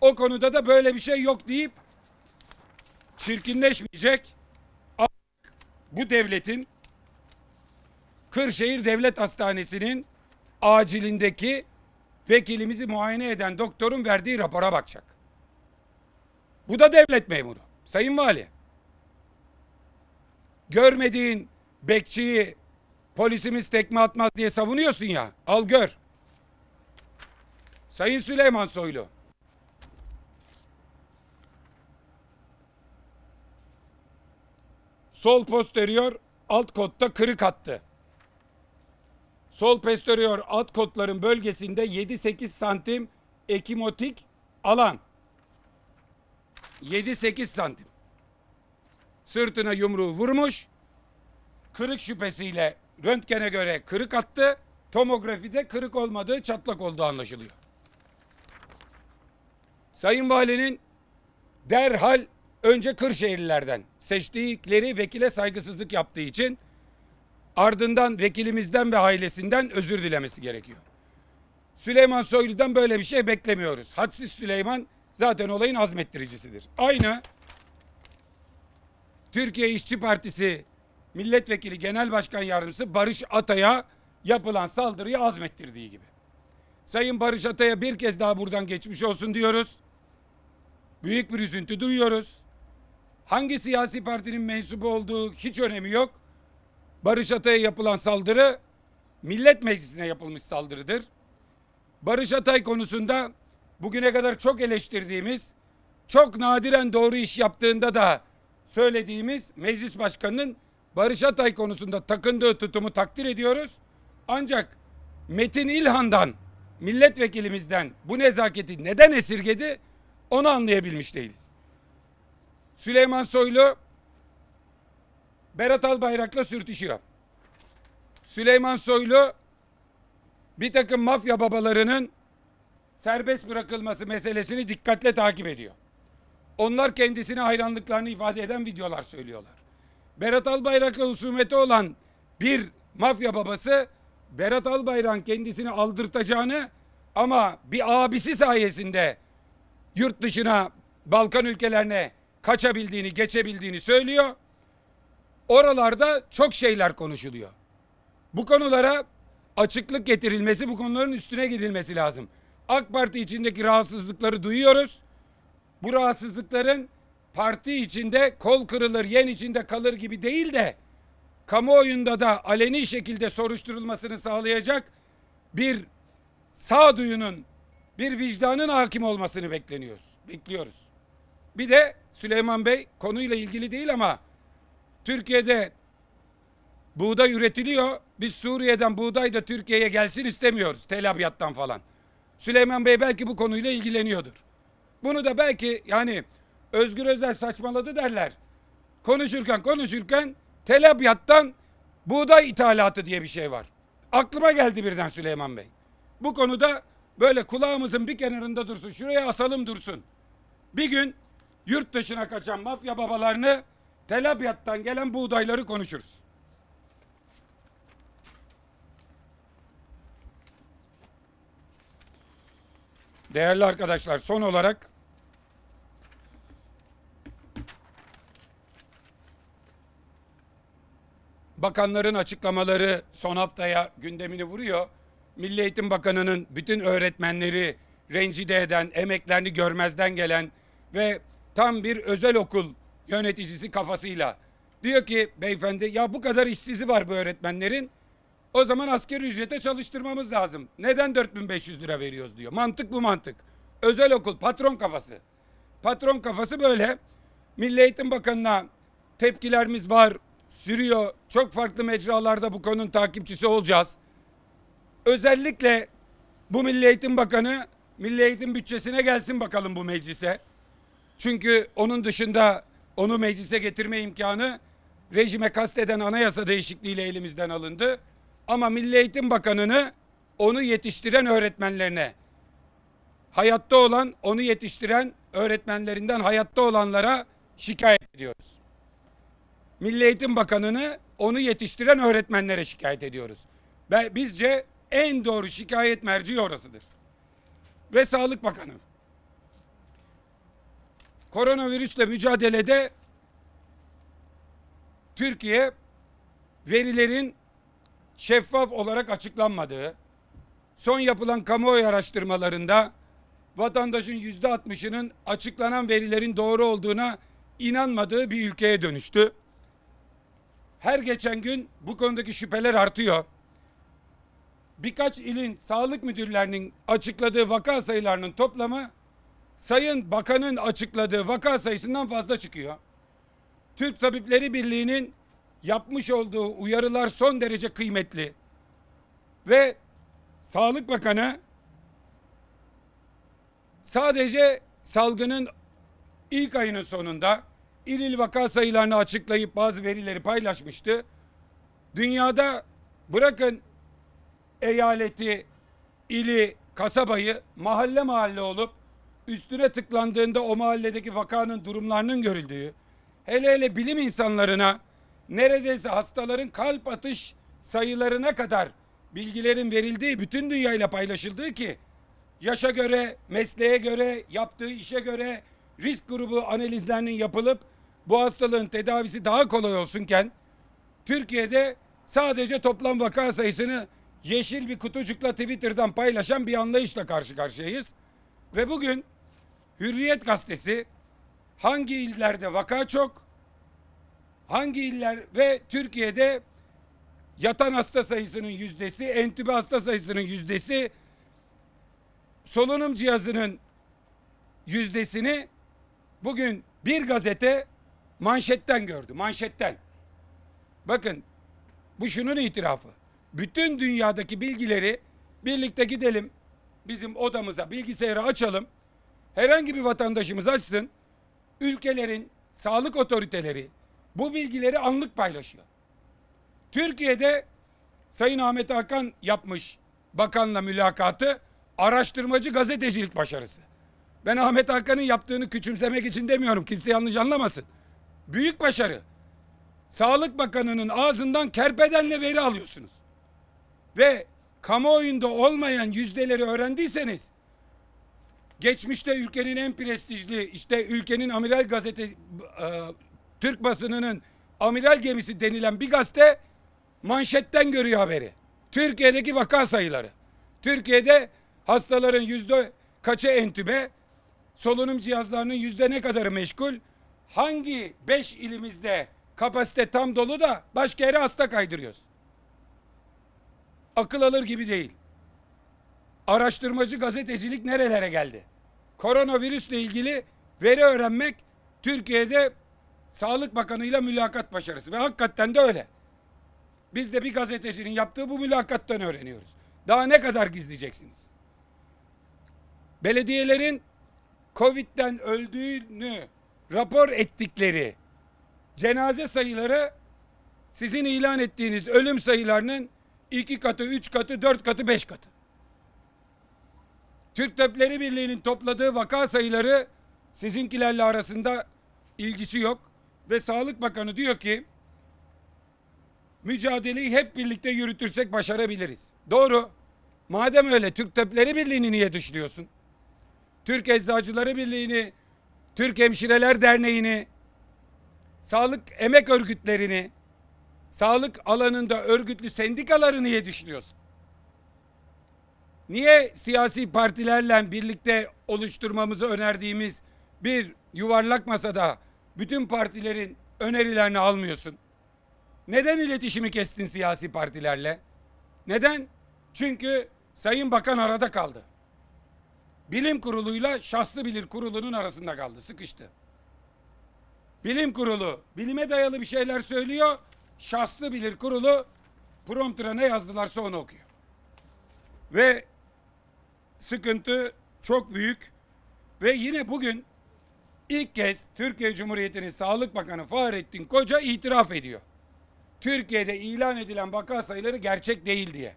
o konuda da böyle bir şey yok deyip çirkinleşmeyecek. Bu devletin Kırşehir Devlet Hastanesi'nin acilindeki vekilimizi muayene eden doktorun verdiği rapora bakacak. Bu da devlet memuru. Sayın Vali. Görmediğin bekçiyi polisimiz tekme atmaz diye savunuyorsun ya. Al gör. Sayın Süleyman Soylu. Sol posterior alt kotta kırık attı. Sol posterior alt kotların bölgesinde 7-8 santim ekimotik alan. 7-8 santim. Sırtına yumruğu vurmuş. Kırık şüphesiyle röntgene göre kırık attı. Tomografide kırık olmadığı çatlak olduğu anlaşılıyor. Sayın Valinin derhal Önce Kırşehirlilerden seçtikleri vekile saygısızlık yaptığı için ardından vekilimizden ve ailesinden özür dilemesi gerekiyor. Süleyman Soylu'dan böyle bir şey beklemiyoruz. Hadsiz Süleyman zaten olayın azmettiricisidir. Aynı Türkiye İşçi Partisi Milletvekili Genel Başkan Yardımcısı Barış Atay'a yapılan saldırıyı azmettirdiği gibi. Sayın Barış Atay'a bir kez daha buradan geçmiş olsun diyoruz. Büyük bir üzüntü duyuyoruz hangi siyasi partinin mensubu olduğu hiç önemi yok. Barış Atay'a yapılan saldırı Millet Meclisi'ne yapılmış saldırıdır. Barış Atay konusunda bugüne kadar çok eleştirdiğimiz, çok nadiren doğru iş yaptığında da söylediğimiz meclis başkanının Barış Atay konusunda takındığı tutumu takdir ediyoruz. Ancak Metin İlhan'dan, milletvekilimizden bu nezaketi neden esirgedi onu anlayabilmiş değiliz. Süleyman Soylu Berat Albayrak'la sürtüşüyor. Süleyman Soylu bir takım mafya babalarının serbest bırakılması meselesini dikkatle takip ediyor. Onlar kendisine hayranlıklarını ifade eden videolar söylüyorlar. Berat Albayrak'la husumeti olan bir mafya babası Berat Albayrak'ın kendisini aldırtacağını ama bir abisi sayesinde yurt dışına Balkan ülkelerine kaçabildiğini, geçebildiğini söylüyor. Oralarda çok şeyler konuşuluyor. Bu konulara açıklık getirilmesi, bu konuların üstüne gidilmesi lazım. AK Parti içindeki rahatsızlıkları duyuyoruz. Bu rahatsızlıkların parti içinde kol kırılır, yen içinde kalır gibi değil de kamuoyunda da aleni şekilde soruşturulmasını sağlayacak bir sağduyunun, bir vicdanın hakim olmasını bekleniyoruz. Bekliyoruz. Bir de Süleyman Bey konuyla ilgili değil ama Türkiye'de buğday üretiliyor. Biz Suriye'den buğday da Türkiye'ye gelsin istemiyoruz. Tel Abyad'dan falan. Süleyman Bey belki bu konuyla ilgileniyordur. Bunu da belki yani Özgür Özel saçmaladı derler. Konuşurken konuşurken Tel Abyad'dan buğday ithalatı diye bir şey var. Aklıma geldi birden Süleyman Bey. Bu konuda böyle kulağımızın bir kenarında dursun. Şuraya asalım dursun. Bir gün yurt dışına kaçan mafya babalarını Tel Abyad'dan gelen buğdayları konuşuruz. Değerli arkadaşlar son olarak bakanların açıklamaları son haftaya gündemini vuruyor. Milli Eğitim Bakanı'nın bütün öğretmenleri rencide eden, emeklerini görmezden gelen ve tam bir özel okul yöneticisi kafasıyla. Diyor ki beyefendi ya bu kadar işsizi var bu öğretmenlerin. O zaman asker ücrete çalıştırmamız lazım. Neden 4500 lira veriyoruz diyor. Mantık bu mantık. Özel okul patron kafası. Patron kafası böyle. Milli Eğitim Bakanı'na tepkilerimiz var. Sürüyor. Çok farklı mecralarda bu konunun takipçisi olacağız. Özellikle bu Milli Eğitim Bakanı Milli Eğitim bütçesine gelsin bakalım bu meclise. Çünkü onun dışında onu meclise getirme imkanı rejime kasteden anayasa değişikliğiyle elimizden alındı. Ama Milli Eğitim Bakanı'nı onu yetiştiren öğretmenlerine, hayatta olan, onu yetiştiren öğretmenlerinden hayatta olanlara şikayet ediyoruz. Milli Eğitim Bakanı'nı onu yetiştiren öğretmenlere şikayet ediyoruz. Ve bizce en doğru şikayet merci orasıdır. Ve Sağlık Bakanı. Koronavirüsle mücadelede Türkiye verilerin şeffaf olarak açıklanmadığı, son yapılan kamuoyu araştırmalarında vatandaşın yüzde altmışının açıklanan verilerin doğru olduğuna inanmadığı bir ülkeye dönüştü. Her geçen gün bu konudaki şüpheler artıyor. Birkaç ilin sağlık müdürlerinin açıkladığı vaka sayılarının toplamı Sayın Bakan'ın açıkladığı vaka sayısından fazla çıkıyor. Türk Tabipleri Birliği'nin yapmış olduğu uyarılar son derece kıymetli. Ve Sağlık Bakanı sadece salgının ilk ayının sonunda il il vaka sayılarını açıklayıp bazı verileri paylaşmıştı. Dünyada bırakın eyaleti, ili, kasabayı mahalle mahalle olup üstüne tıklandığında o mahalledeki vakanın durumlarının görüldüğü, hele hele bilim insanlarına neredeyse hastaların kalp atış sayılarına kadar bilgilerin verildiği bütün dünyayla paylaşıldığı ki yaşa göre, mesleğe göre, yaptığı işe göre risk grubu analizlerinin yapılıp bu hastalığın tedavisi daha kolay olsunken Türkiye'de sadece toplam vaka sayısını yeşil bir kutucukla Twitter'dan paylaşan bir anlayışla karşı karşıyayız. Ve bugün Hürriyet gazetesi hangi illerde vaka çok? Hangi iller ve Türkiye'de yatan hasta sayısının yüzdesi, entübe hasta sayısının yüzdesi, solunum cihazının yüzdesini bugün bir gazete manşetten gördü. Manşetten. Bakın bu şunun itirafı. Bütün dünyadaki bilgileri birlikte gidelim bizim odamıza bilgisayarı açalım herhangi bir vatandaşımız açsın. Ülkelerin sağlık otoriteleri bu bilgileri anlık paylaşıyor. Türkiye'de Sayın Ahmet Hakan yapmış bakanla mülakatı araştırmacı gazetecilik başarısı. Ben Ahmet Hakan'ın yaptığını küçümsemek için demiyorum. Kimse yanlış anlamasın. Büyük başarı. Sağlık Bakanı'nın ağzından kerpedenle veri alıyorsunuz. Ve kamuoyunda olmayan yüzdeleri öğrendiyseniz Geçmişte ülkenin en prestijli işte ülkenin amiral gazete e, Türk basınının amiral gemisi denilen bir gazete manşetten görüyor haberi. Türkiye'deki vaka sayıları. Türkiye'de hastaların yüzde kaçı entübe, solunum cihazlarının yüzde ne kadarı meşgul, hangi beş ilimizde kapasite tam dolu da başka yere hasta kaydırıyoruz. Akıl alır gibi değil araştırmacı gazetecilik nerelere geldi? Koronavirüsle ilgili veri öğrenmek Türkiye'de Sağlık Bakanı ile mülakat başarısı ve hakikaten de öyle. Biz de bir gazetecinin yaptığı bu mülakattan öğreniyoruz. Daha ne kadar gizleyeceksiniz? Belediyelerin Covid'den öldüğünü rapor ettikleri cenaze sayıları sizin ilan ettiğiniz ölüm sayılarının iki katı, üç katı, dört katı, beş katı. Türk Tabipleri Birliği'nin topladığı vaka sayıları sizinkilerle arasında ilgisi yok. Ve Sağlık Bakanı diyor ki mücadeleyi hep birlikte yürütürsek başarabiliriz. Doğru. Madem öyle Türk Tabipleri Birliği'ni niye düşünüyorsun? Türk Eczacıları Birliği'ni, Türk Hemşireler Derneği'ni, sağlık emek örgütlerini, sağlık alanında örgütlü sendikaları niye düşünüyorsun? niye siyasi partilerle birlikte oluşturmamızı önerdiğimiz bir yuvarlak masada bütün partilerin önerilerini almıyorsun? Neden iletişimi kestin siyasi partilerle? Neden? Çünkü Sayın Bakan arada kaldı. Bilim kuruluyla şahsı bilir kurulunun arasında kaldı, sıkıştı. Bilim kurulu bilime dayalı bir şeyler söylüyor. Şahsı bilir kurulu prompter'a ne yazdılarsa onu okuyor. Ve sıkıntı çok büyük ve yine bugün ilk kez Türkiye Cumhuriyeti'nin Sağlık Bakanı Fahrettin Koca itiraf ediyor. Türkiye'de ilan edilen vaka sayıları gerçek değil diye.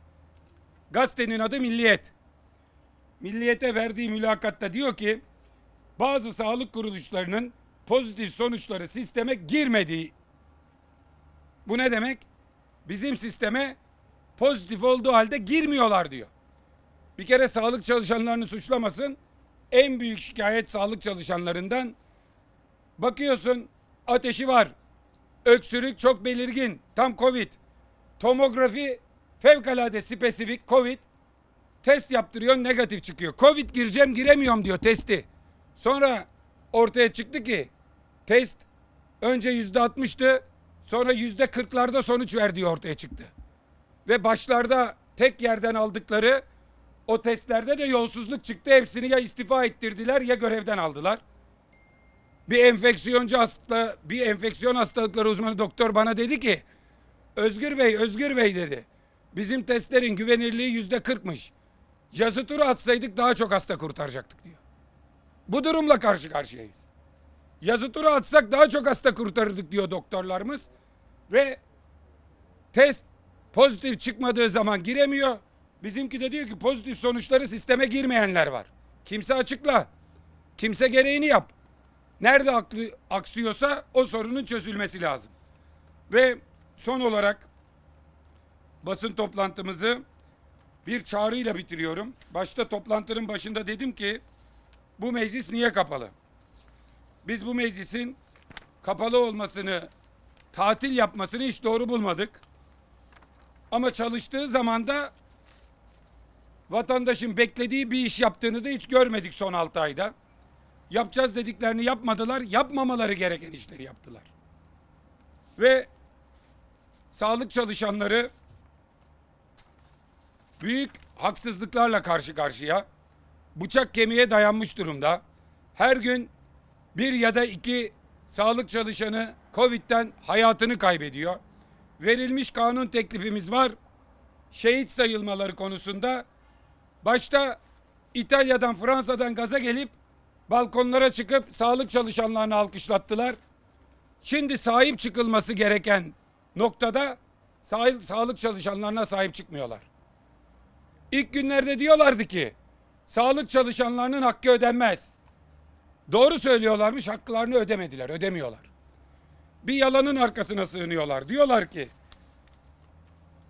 Gazetenin adı Milliyet. Milliyete verdiği mülakatta diyor ki bazı sağlık kuruluşlarının pozitif sonuçları sisteme girmediği. Bu ne demek? Bizim sisteme pozitif olduğu halde girmiyorlar diyor. Bir kere sağlık çalışanlarını suçlamasın. En büyük şikayet sağlık çalışanlarından. Bakıyorsun ateşi var. Öksürük çok belirgin. Tam Covid. Tomografi fevkalade spesifik Covid. Test yaptırıyor negatif çıkıyor. Covid gireceğim giremiyorum diyor testi. Sonra ortaya çıktı ki test önce yüzde altmıştı sonra yüzde kırklarda sonuç verdiği ortaya çıktı. Ve başlarda tek yerden aldıkları o testlerde de yolsuzluk çıktı. Hepsini ya istifa ettirdiler ya görevden aldılar. Bir enfeksiyoncu hasta, bir enfeksiyon hastalıkları uzmanı doktor bana dedi ki Özgür Bey, Özgür Bey dedi. Bizim testlerin güvenirliği yüzde kırkmış. Yazı turu atsaydık daha çok hasta kurtaracaktık diyor. Bu durumla karşı karşıyayız. Yazı turu atsak daha çok hasta kurtarırdık diyor doktorlarımız. Ve test pozitif çıkmadığı zaman giremiyor. Bizimki de diyor ki pozitif sonuçları sisteme girmeyenler var. Kimse açıkla. Kimse gereğini yap. Nerede aklı, aksıyorsa o sorunun çözülmesi lazım. Ve son olarak basın toplantımızı bir çağrıyla bitiriyorum. Başta toplantının başında dedim ki bu meclis niye kapalı? Biz bu meclisin kapalı olmasını, tatil yapmasını hiç doğru bulmadık. Ama çalıştığı zaman da vatandaşın beklediği bir iş yaptığını da hiç görmedik son 6 ayda. Yapacağız dediklerini yapmadılar, yapmamaları gereken işleri yaptılar. Ve sağlık çalışanları büyük haksızlıklarla karşı karşıya bıçak kemiğe dayanmış durumda. Her gün bir ya da iki sağlık çalışanı Covid'den hayatını kaybediyor. Verilmiş kanun teklifimiz var. Şehit sayılmaları konusunda Başta İtalya'dan, Fransa'dan gaza gelip balkonlara çıkıp sağlık çalışanlarını alkışlattılar. Şimdi sahip çıkılması gereken noktada sağ, sağlık çalışanlarına sahip çıkmıyorlar. İlk günlerde diyorlardı ki sağlık çalışanlarının hakkı ödenmez. Doğru söylüyorlarmış haklarını ödemediler, ödemiyorlar. Bir yalanın arkasına sığınıyorlar. Diyorlar ki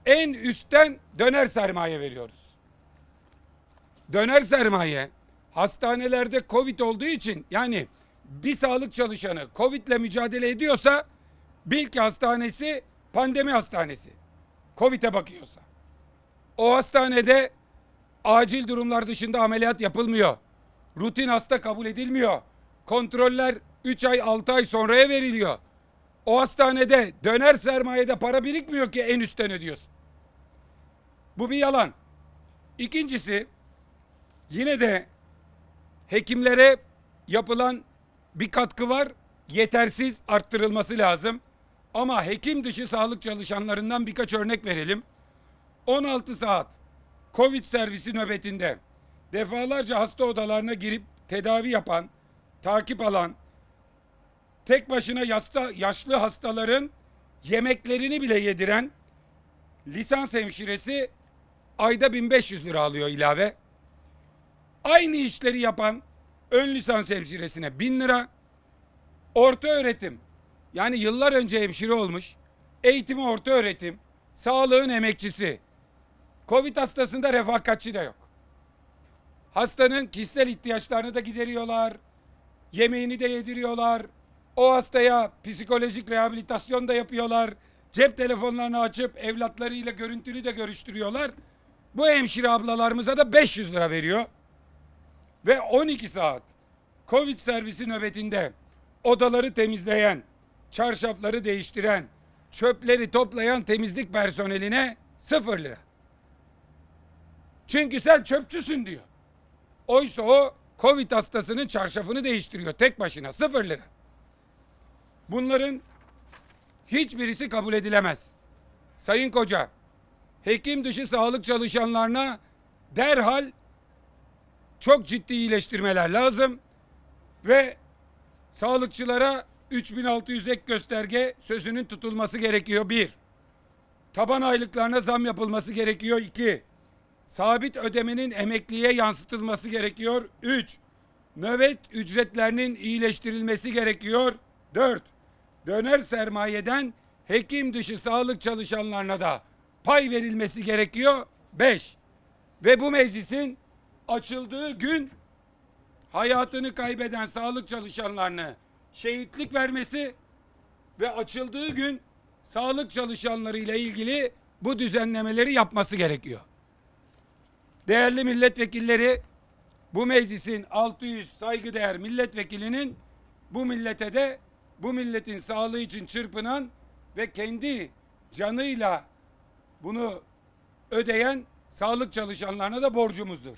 en üstten döner sermaye veriyoruz döner sermaye hastanelerde Covid olduğu için yani bir sağlık çalışanı Covid ile mücadele ediyorsa Bilki Hastanesi pandemi hastanesi. Covid'e bakıyorsa. O hastanede acil durumlar dışında ameliyat yapılmıyor. Rutin hasta kabul edilmiyor. Kontroller 3 ay 6 ay sonraya veriliyor. O hastanede döner sermayede para birikmiyor ki en üstten ödüyorsun. Bu bir yalan. İkincisi Yine de hekimlere yapılan bir katkı var. Yetersiz arttırılması lazım. Ama hekim dışı sağlık çalışanlarından birkaç örnek verelim. 16 saat Covid servisi nöbetinde defalarca hasta odalarına girip tedavi yapan, takip alan, tek başına yasta, yaşlı hastaların yemeklerini bile yediren lisans hemşiresi ayda 1500 lira alıyor ilave. Aynı işleri yapan ön lisans hemşiresine bin lira, orta öğretim yani yıllar önce hemşire olmuş, eğitimi orta öğretim, sağlığın emekçisi, Covid hastasında refakatçi de yok. Hastanın kişisel ihtiyaçlarını da gideriyorlar, yemeğini de yediriyorlar, o hastaya psikolojik rehabilitasyon da yapıyorlar, cep telefonlarını açıp evlatlarıyla görüntülü de görüştürüyorlar. Bu hemşire ablalarımıza da 500 lira veriyor ve 12 saat Covid servisi nöbetinde odaları temizleyen, çarşafları değiştiren, çöpleri toplayan temizlik personeline sıfır lira. Çünkü sen çöpçüsün diyor. Oysa o Covid hastasının çarşafını değiştiriyor tek başına sıfır lira. Bunların hiçbirisi kabul edilemez. Sayın Koca, hekim dışı sağlık çalışanlarına derhal çok ciddi iyileştirmeler lazım ve sağlıkçılara 3600 ek gösterge sözünün tutulması gerekiyor. Bir, taban aylıklarına zam yapılması gerekiyor. iki. sabit ödemenin emekliye yansıtılması gerekiyor. Üç, nöbet ücretlerinin iyileştirilmesi gerekiyor. Dört, döner sermayeden hekim dışı sağlık çalışanlarına da pay verilmesi gerekiyor. Beş, ve bu meclisin açıldığı gün hayatını kaybeden sağlık çalışanlarına şehitlik vermesi ve açıldığı gün sağlık çalışanları ile ilgili bu düzenlemeleri yapması gerekiyor. Değerli milletvekilleri bu meclisin 600 saygıdeğer milletvekilinin bu millete de bu milletin sağlığı için çırpınan ve kendi canıyla bunu ödeyen sağlık çalışanlarına da borcumuzdur.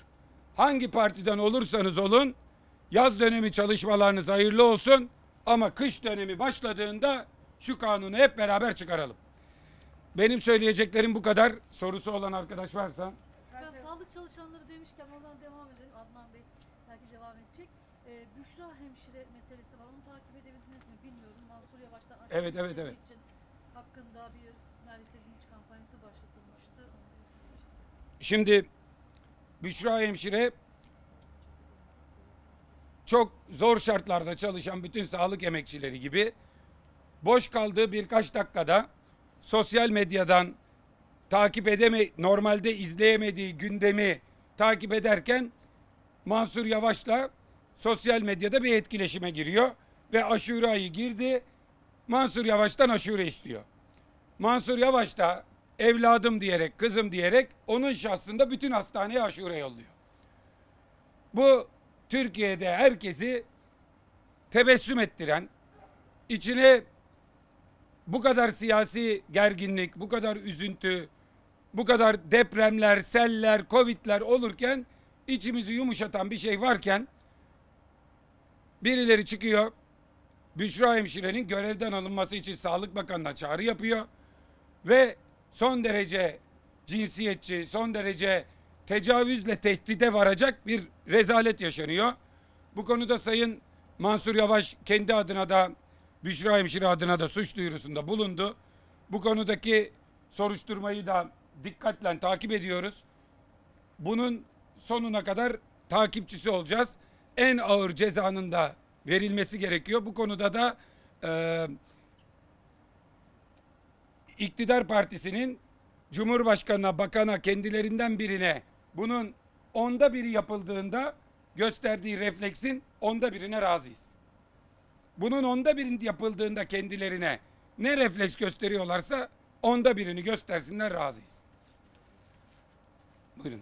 Hangi partiden olursanız olun yaz dönemi çalışmalarınız hayırlı olsun ama kış dönemi başladığında şu kanunu hep beraber çıkaralım. Benim söyleyeceklerim bu kadar. Sorusu olan arkadaş varsa. Ben sağlık çalışanları demişken oradan devam edelim. Adnan Bey belki devam edecek. Ee, Büşra hemşire meselesi var. Onu takip edebildiniz mi bilmiyorum. Mansur Yavaş'tan evet, evet, evet. için hakkında bir neredeyse linç kampanyası başlatılmıştı. Şimdi Büşra Hemşire çok zor şartlarda çalışan bütün sağlık emekçileri gibi boş kaldığı birkaç dakikada sosyal medyadan takip edeme normalde izleyemediği gündemi takip ederken Mansur Yavaş'la sosyal medyada bir etkileşime giriyor ve aşure girdi. Mansur Yavaş'tan aşure istiyor. Mansur Yavaş da evladım diyerek, kızım diyerek onun şahsında bütün hastaneye aşure yolluyor. Bu Türkiye'de herkesi tebessüm ettiren, içine bu kadar siyasi gerginlik, bu kadar üzüntü, bu kadar depremler, seller, covidler olurken içimizi yumuşatan bir şey varken birileri çıkıyor. Büşra Hemşire'nin görevden alınması için Sağlık Bakanı'na çağrı yapıyor ve son derece cinsiyetçi, son derece tecavüzle tehdide varacak bir rezalet yaşanıyor. Bu konuda Sayın Mansur Yavaş kendi adına da Büşra Hemşire adına da suç duyurusunda bulundu. Bu konudaki soruşturmayı da dikkatle takip ediyoruz. Bunun sonuna kadar takipçisi olacağız. En ağır cezanın da verilmesi gerekiyor. Bu konuda da e, iktidar partisinin Cumhurbaşkanına, bakana, kendilerinden birine bunun onda biri yapıldığında gösterdiği refleksin onda birine razıyız. Bunun onda birini yapıldığında kendilerine ne refleks gösteriyorlarsa onda birini göstersinler razıyız. Buyurun.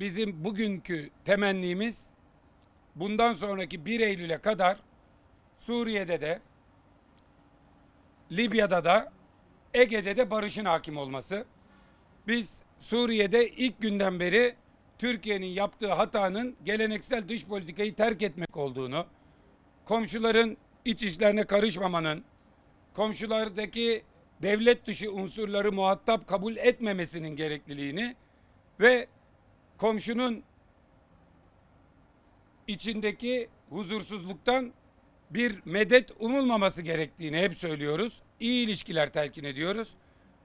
Bizim bugünkü temennimiz bundan sonraki 1 Eylül'e kadar Suriye'de de Libya'da da Ege'de de barışın hakim olması. Biz Suriye'de ilk günden beri Türkiye'nin yaptığı hatanın geleneksel dış politikayı terk etmek olduğunu, komşuların iç işlerine karışmamanın, komşulardaki devlet dışı unsurları muhatap kabul etmemesinin gerekliliğini ve komşunun içindeki huzursuzluktan bir medet umulmaması gerektiğini hep söylüyoruz. İyi ilişkiler telkin ediyoruz.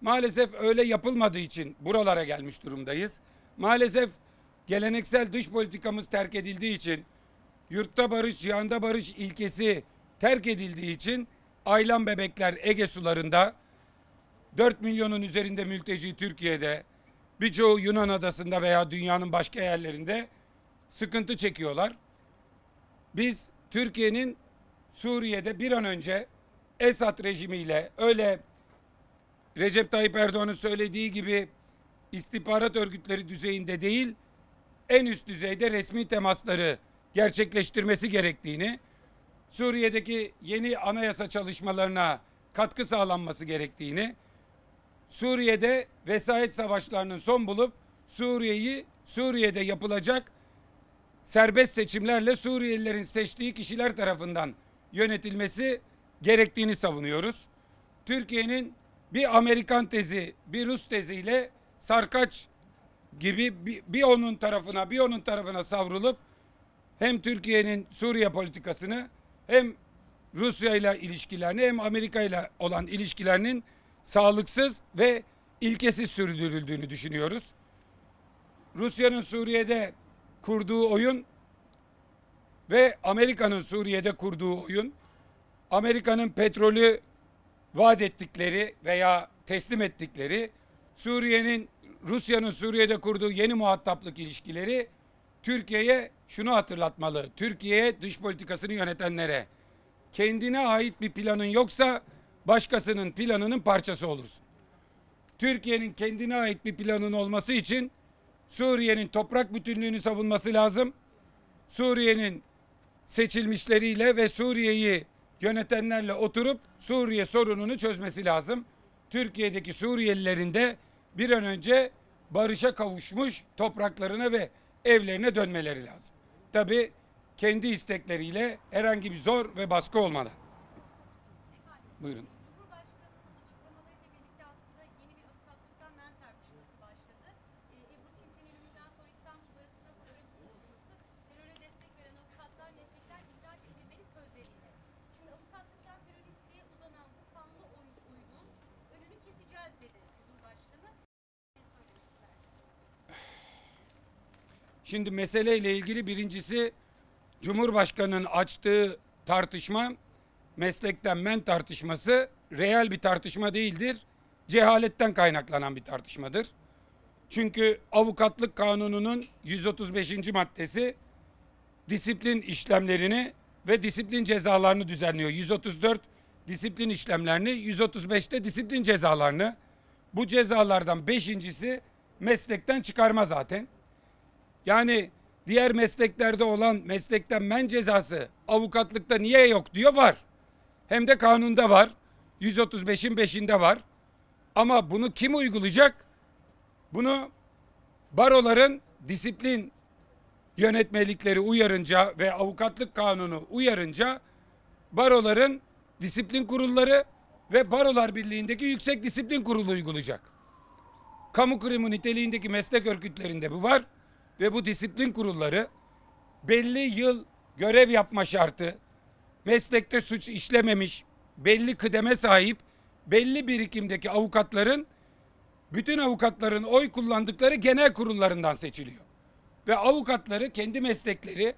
Maalesef öyle yapılmadığı için buralara gelmiş durumdayız. Maalesef geleneksel dış politikamız terk edildiği için, yurtta barış, cihanda barış ilkesi terk edildiği için aylan bebekler Ege sularında, 4 milyonun üzerinde mülteci Türkiye'de, birçoğu Yunan adasında veya dünyanın başka yerlerinde sıkıntı çekiyorlar. Biz Türkiye'nin Suriye'de bir an önce Esad rejimiyle öyle Recep Tayyip Erdoğan'ın söylediği gibi istihbarat örgütleri düzeyinde değil en üst düzeyde resmi temasları gerçekleştirmesi gerektiğini, Suriye'deki yeni anayasa çalışmalarına katkı sağlanması gerektiğini Suriye'de vesayet savaşlarının son bulup Suriye'yi Suriye'de yapılacak serbest seçimlerle Suriyelilerin seçtiği kişiler tarafından yönetilmesi gerektiğini savunuyoruz. Türkiye'nin bir Amerikan tezi, bir Rus teziyle sarkaç gibi bir, bir onun tarafına, bir onun tarafına savrulup hem Türkiye'nin Suriye politikasını hem Rusya ile ilişkilerini hem Amerika ile olan ilişkilerinin sağlıksız ve ilkesiz sürdürüldüğünü düşünüyoruz. Rusya'nın Suriye'de kurduğu oyun ve Amerika'nın Suriye'de kurduğu oyun, Amerika'nın petrolü vaat ettikleri veya teslim ettikleri, Suriye'nin Rusya'nın Suriye'de kurduğu yeni muhataplık ilişkileri Türkiye'ye şunu hatırlatmalı. Türkiye'ye dış politikasını yönetenlere kendine ait bir planın yoksa başkasının planının parçası olursun. Türkiye'nin kendine ait bir planın olması için Suriye'nin toprak bütünlüğünü savunması lazım. Suriye'nin seçilmişleriyle ve Suriye'yi yönetenlerle oturup Suriye sorununu çözmesi lazım. Türkiye'deki Suriyelilerin de bir an önce barışa kavuşmuş topraklarına ve evlerine dönmeleri lazım. Tabi kendi istekleriyle herhangi bir zor ve baskı olmadan. Buyurun. Cumhurbaşkanı'nın açıklamalarıyla birlikte aslında yeni bir avukatlıktan men tartışması başladı. Ee, Ebru Timtin sonra İstanbul Barası'na fotoğrafın asılması teröre destek veren avukatlar meslekten ihraç edilmeli sözleriyle. Şimdi avukatlıktan teröristliğe uzanan bu kanlı oyunun önünü keseceğiz dedi Cumhurbaşkanı. Şimdi meseleyle ilgili birincisi Cumhurbaşkanı'nın açtığı tartışma meslekten men tartışması reel bir tartışma değildir. Cehaletten kaynaklanan bir tartışmadır. Çünkü avukatlık kanununun 135. maddesi disiplin işlemlerini ve disiplin cezalarını düzenliyor. 134 disiplin işlemlerini, 135'te disiplin cezalarını. Bu cezalardan beşincisi meslekten çıkarma zaten. Yani diğer mesleklerde olan meslekten men cezası avukatlıkta niye yok diyor var hem de kanunda var. 135'in 5'inde var. Ama bunu kim uygulayacak? Bunu baroların disiplin yönetmelikleri uyarınca ve avukatlık kanunu uyarınca baroların disiplin kurulları ve Barolar Birliği'ndeki Yüksek Disiplin Kurulu uygulayacak. Kamu kurumu niteliğindeki meslek örgütlerinde bu var ve bu disiplin kurulları belli yıl görev yapma şartı, meslekte suç işlememiş, belli kıdeme sahip, belli birikimdeki avukatların bütün avukatların oy kullandıkları genel kurullarından seçiliyor. Ve avukatları kendi meslekleri,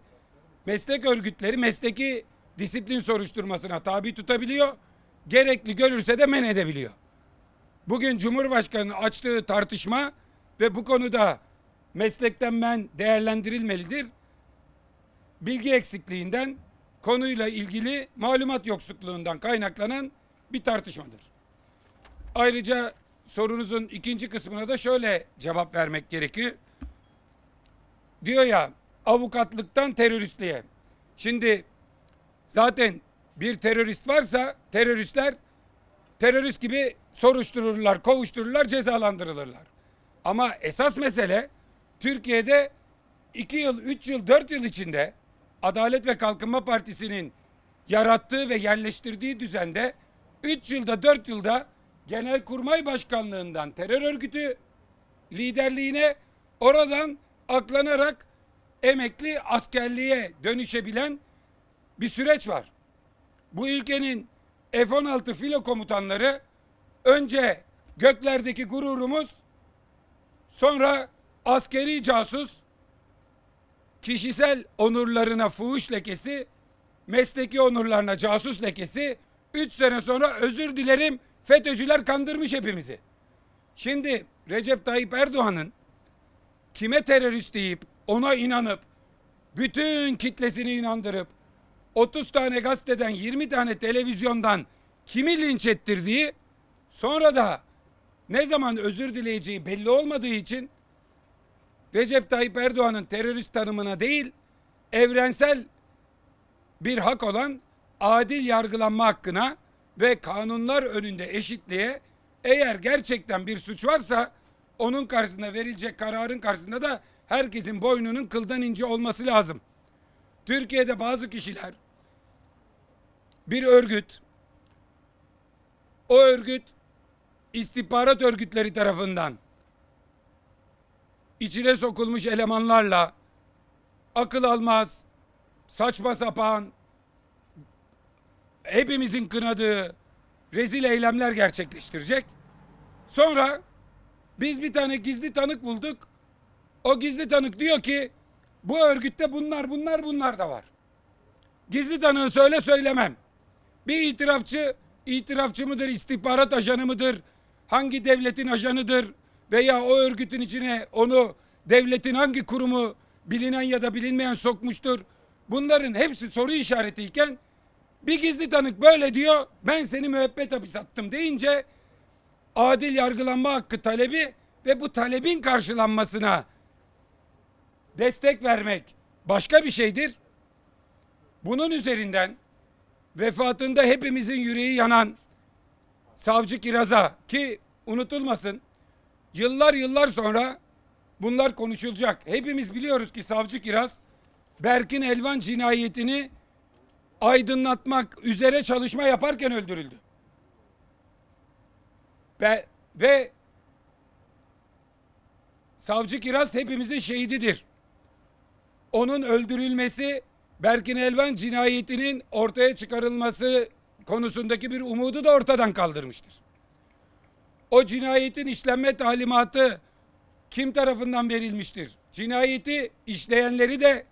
meslek örgütleri mesleki disiplin soruşturmasına tabi tutabiliyor. Gerekli görürse de men edebiliyor. Bugün Cumhurbaşkanı'nın açtığı tartışma ve bu konuda meslekten men değerlendirilmelidir. Bilgi eksikliğinden konuyla ilgili malumat yoksulluğundan kaynaklanan bir tartışmadır. Ayrıca sorunuzun ikinci kısmına da şöyle cevap vermek gerekiyor. Diyor ya avukatlıktan teröristliğe. Şimdi zaten bir terörist varsa teröristler terörist gibi soruştururlar, kovuştururlar, cezalandırılırlar. Ama esas mesele Türkiye'de 2 yıl, 3 yıl, 4 yıl içinde Adalet ve Kalkınma Partisi'nin yarattığı ve yerleştirdiği düzende 3 yılda 4 yılda Genelkurmay Başkanlığından terör örgütü liderliğine oradan aklanarak emekli askerliğe dönüşebilen bir süreç var. Bu ülkenin F-16 filo komutanları önce göklerdeki gururumuz sonra askeri casus kişisel onurlarına fuhuş lekesi, mesleki onurlarına casus lekesi, üç sene sonra özür dilerim FETÖ'cüler kandırmış hepimizi. Şimdi Recep Tayyip Erdoğan'ın kime terörist deyip ona inanıp bütün kitlesini inandırıp 30 tane gazeteden 20 tane televizyondan kimi linç ettirdiği sonra da ne zaman özür dileyeceği belli olmadığı için Recep Tayyip Erdoğan'ın terörist tanımına değil, evrensel bir hak olan adil yargılanma hakkına ve kanunlar önünde eşitliğe eğer gerçekten bir suç varsa onun karşısında verilecek kararın karşısında da herkesin boynunun kıldan ince olması lazım. Türkiye'de bazı kişiler bir örgüt o örgüt istihbarat örgütleri tarafından içine sokulmuş elemanlarla akıl almaz, saçma sapan, hepimizin kınadığı rezil eylemler gerçekleştirecek. Sonra biz bir tane gizli tanık bulduk. O gizli tanık diyor ki bu örgütte bunlar bunlar bunlar da var. Gizli tanığı söyle söylemem. Bir itirafçı itirafçı mıdır, istihbarat ajanı mıdır, hangi devletin ajanıdır, veya o örgütün içine onu devletin hangi kurumu bilinen ya da bilinmeyen sokmuştur. Bunların hepsi soru işaretiyken bir gizli tanık böyle diyor ben seni müebbet hapis attım deyince adil yargılanma hakkı talebi ve bu talebin karşılanmasına destek vermek başka bir şeydir. Bunun üzerinden vefatında hepimizin yüreği yanan savcı Kiraz'a ki unutulmasın Yıllar yıllar sonra bunlar konuşulacak. Hepimiz biliyoruz ki Savcı Kiraz Berkin Elvan cinayetini aydınlatmak üzere çalışma yaparken öldürüldü. Ve, ve Savcı Kiraz hepimizin şehididir. Onun öldürülmesi Berkin Elvan cinayetinin ortaya çıkarılması konusundaki bir umudu da ortadan kaldırmıştır. O cinayetin işlenme talimatı kim tarafından verilmiştir? Cinayeti işleyenleri de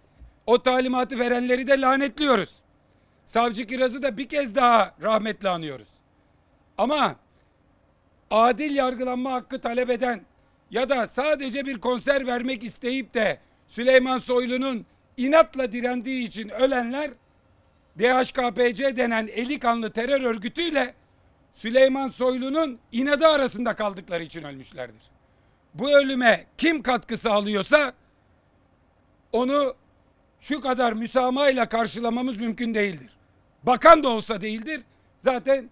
o talimatı verenleri de lanetliyoruz. Savcı Kiraz'ı da bir kez daha rahmetle anıyoruz. Ama adil yargılanma hakkı talep eden ya da sadece bir konser vermek isteyip de Süleyman Soylu'nun inatla direndiği için ölenler DHKPC denen eli kanlı terör örgütüyle Süleyman Soylu'nun inadı arasında kaldıkları için ölmüşlerdir. Bu ölüme kim katkı sağlıyorsa onu şu kadar müsamahayla karşılamamız mümkün değildir. Bakan da olsa değildir. Zaten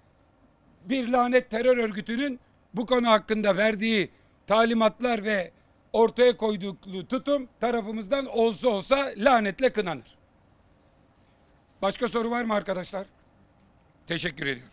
bir lanet terör örgütünün bu konu hakkında verdiği talimatlar ve ortaya koyduklu tutum tarafımızdan olsa olsa lanetle kınanır. Başka soru var mı arkadaşlar? Teşekkür ediyoruz.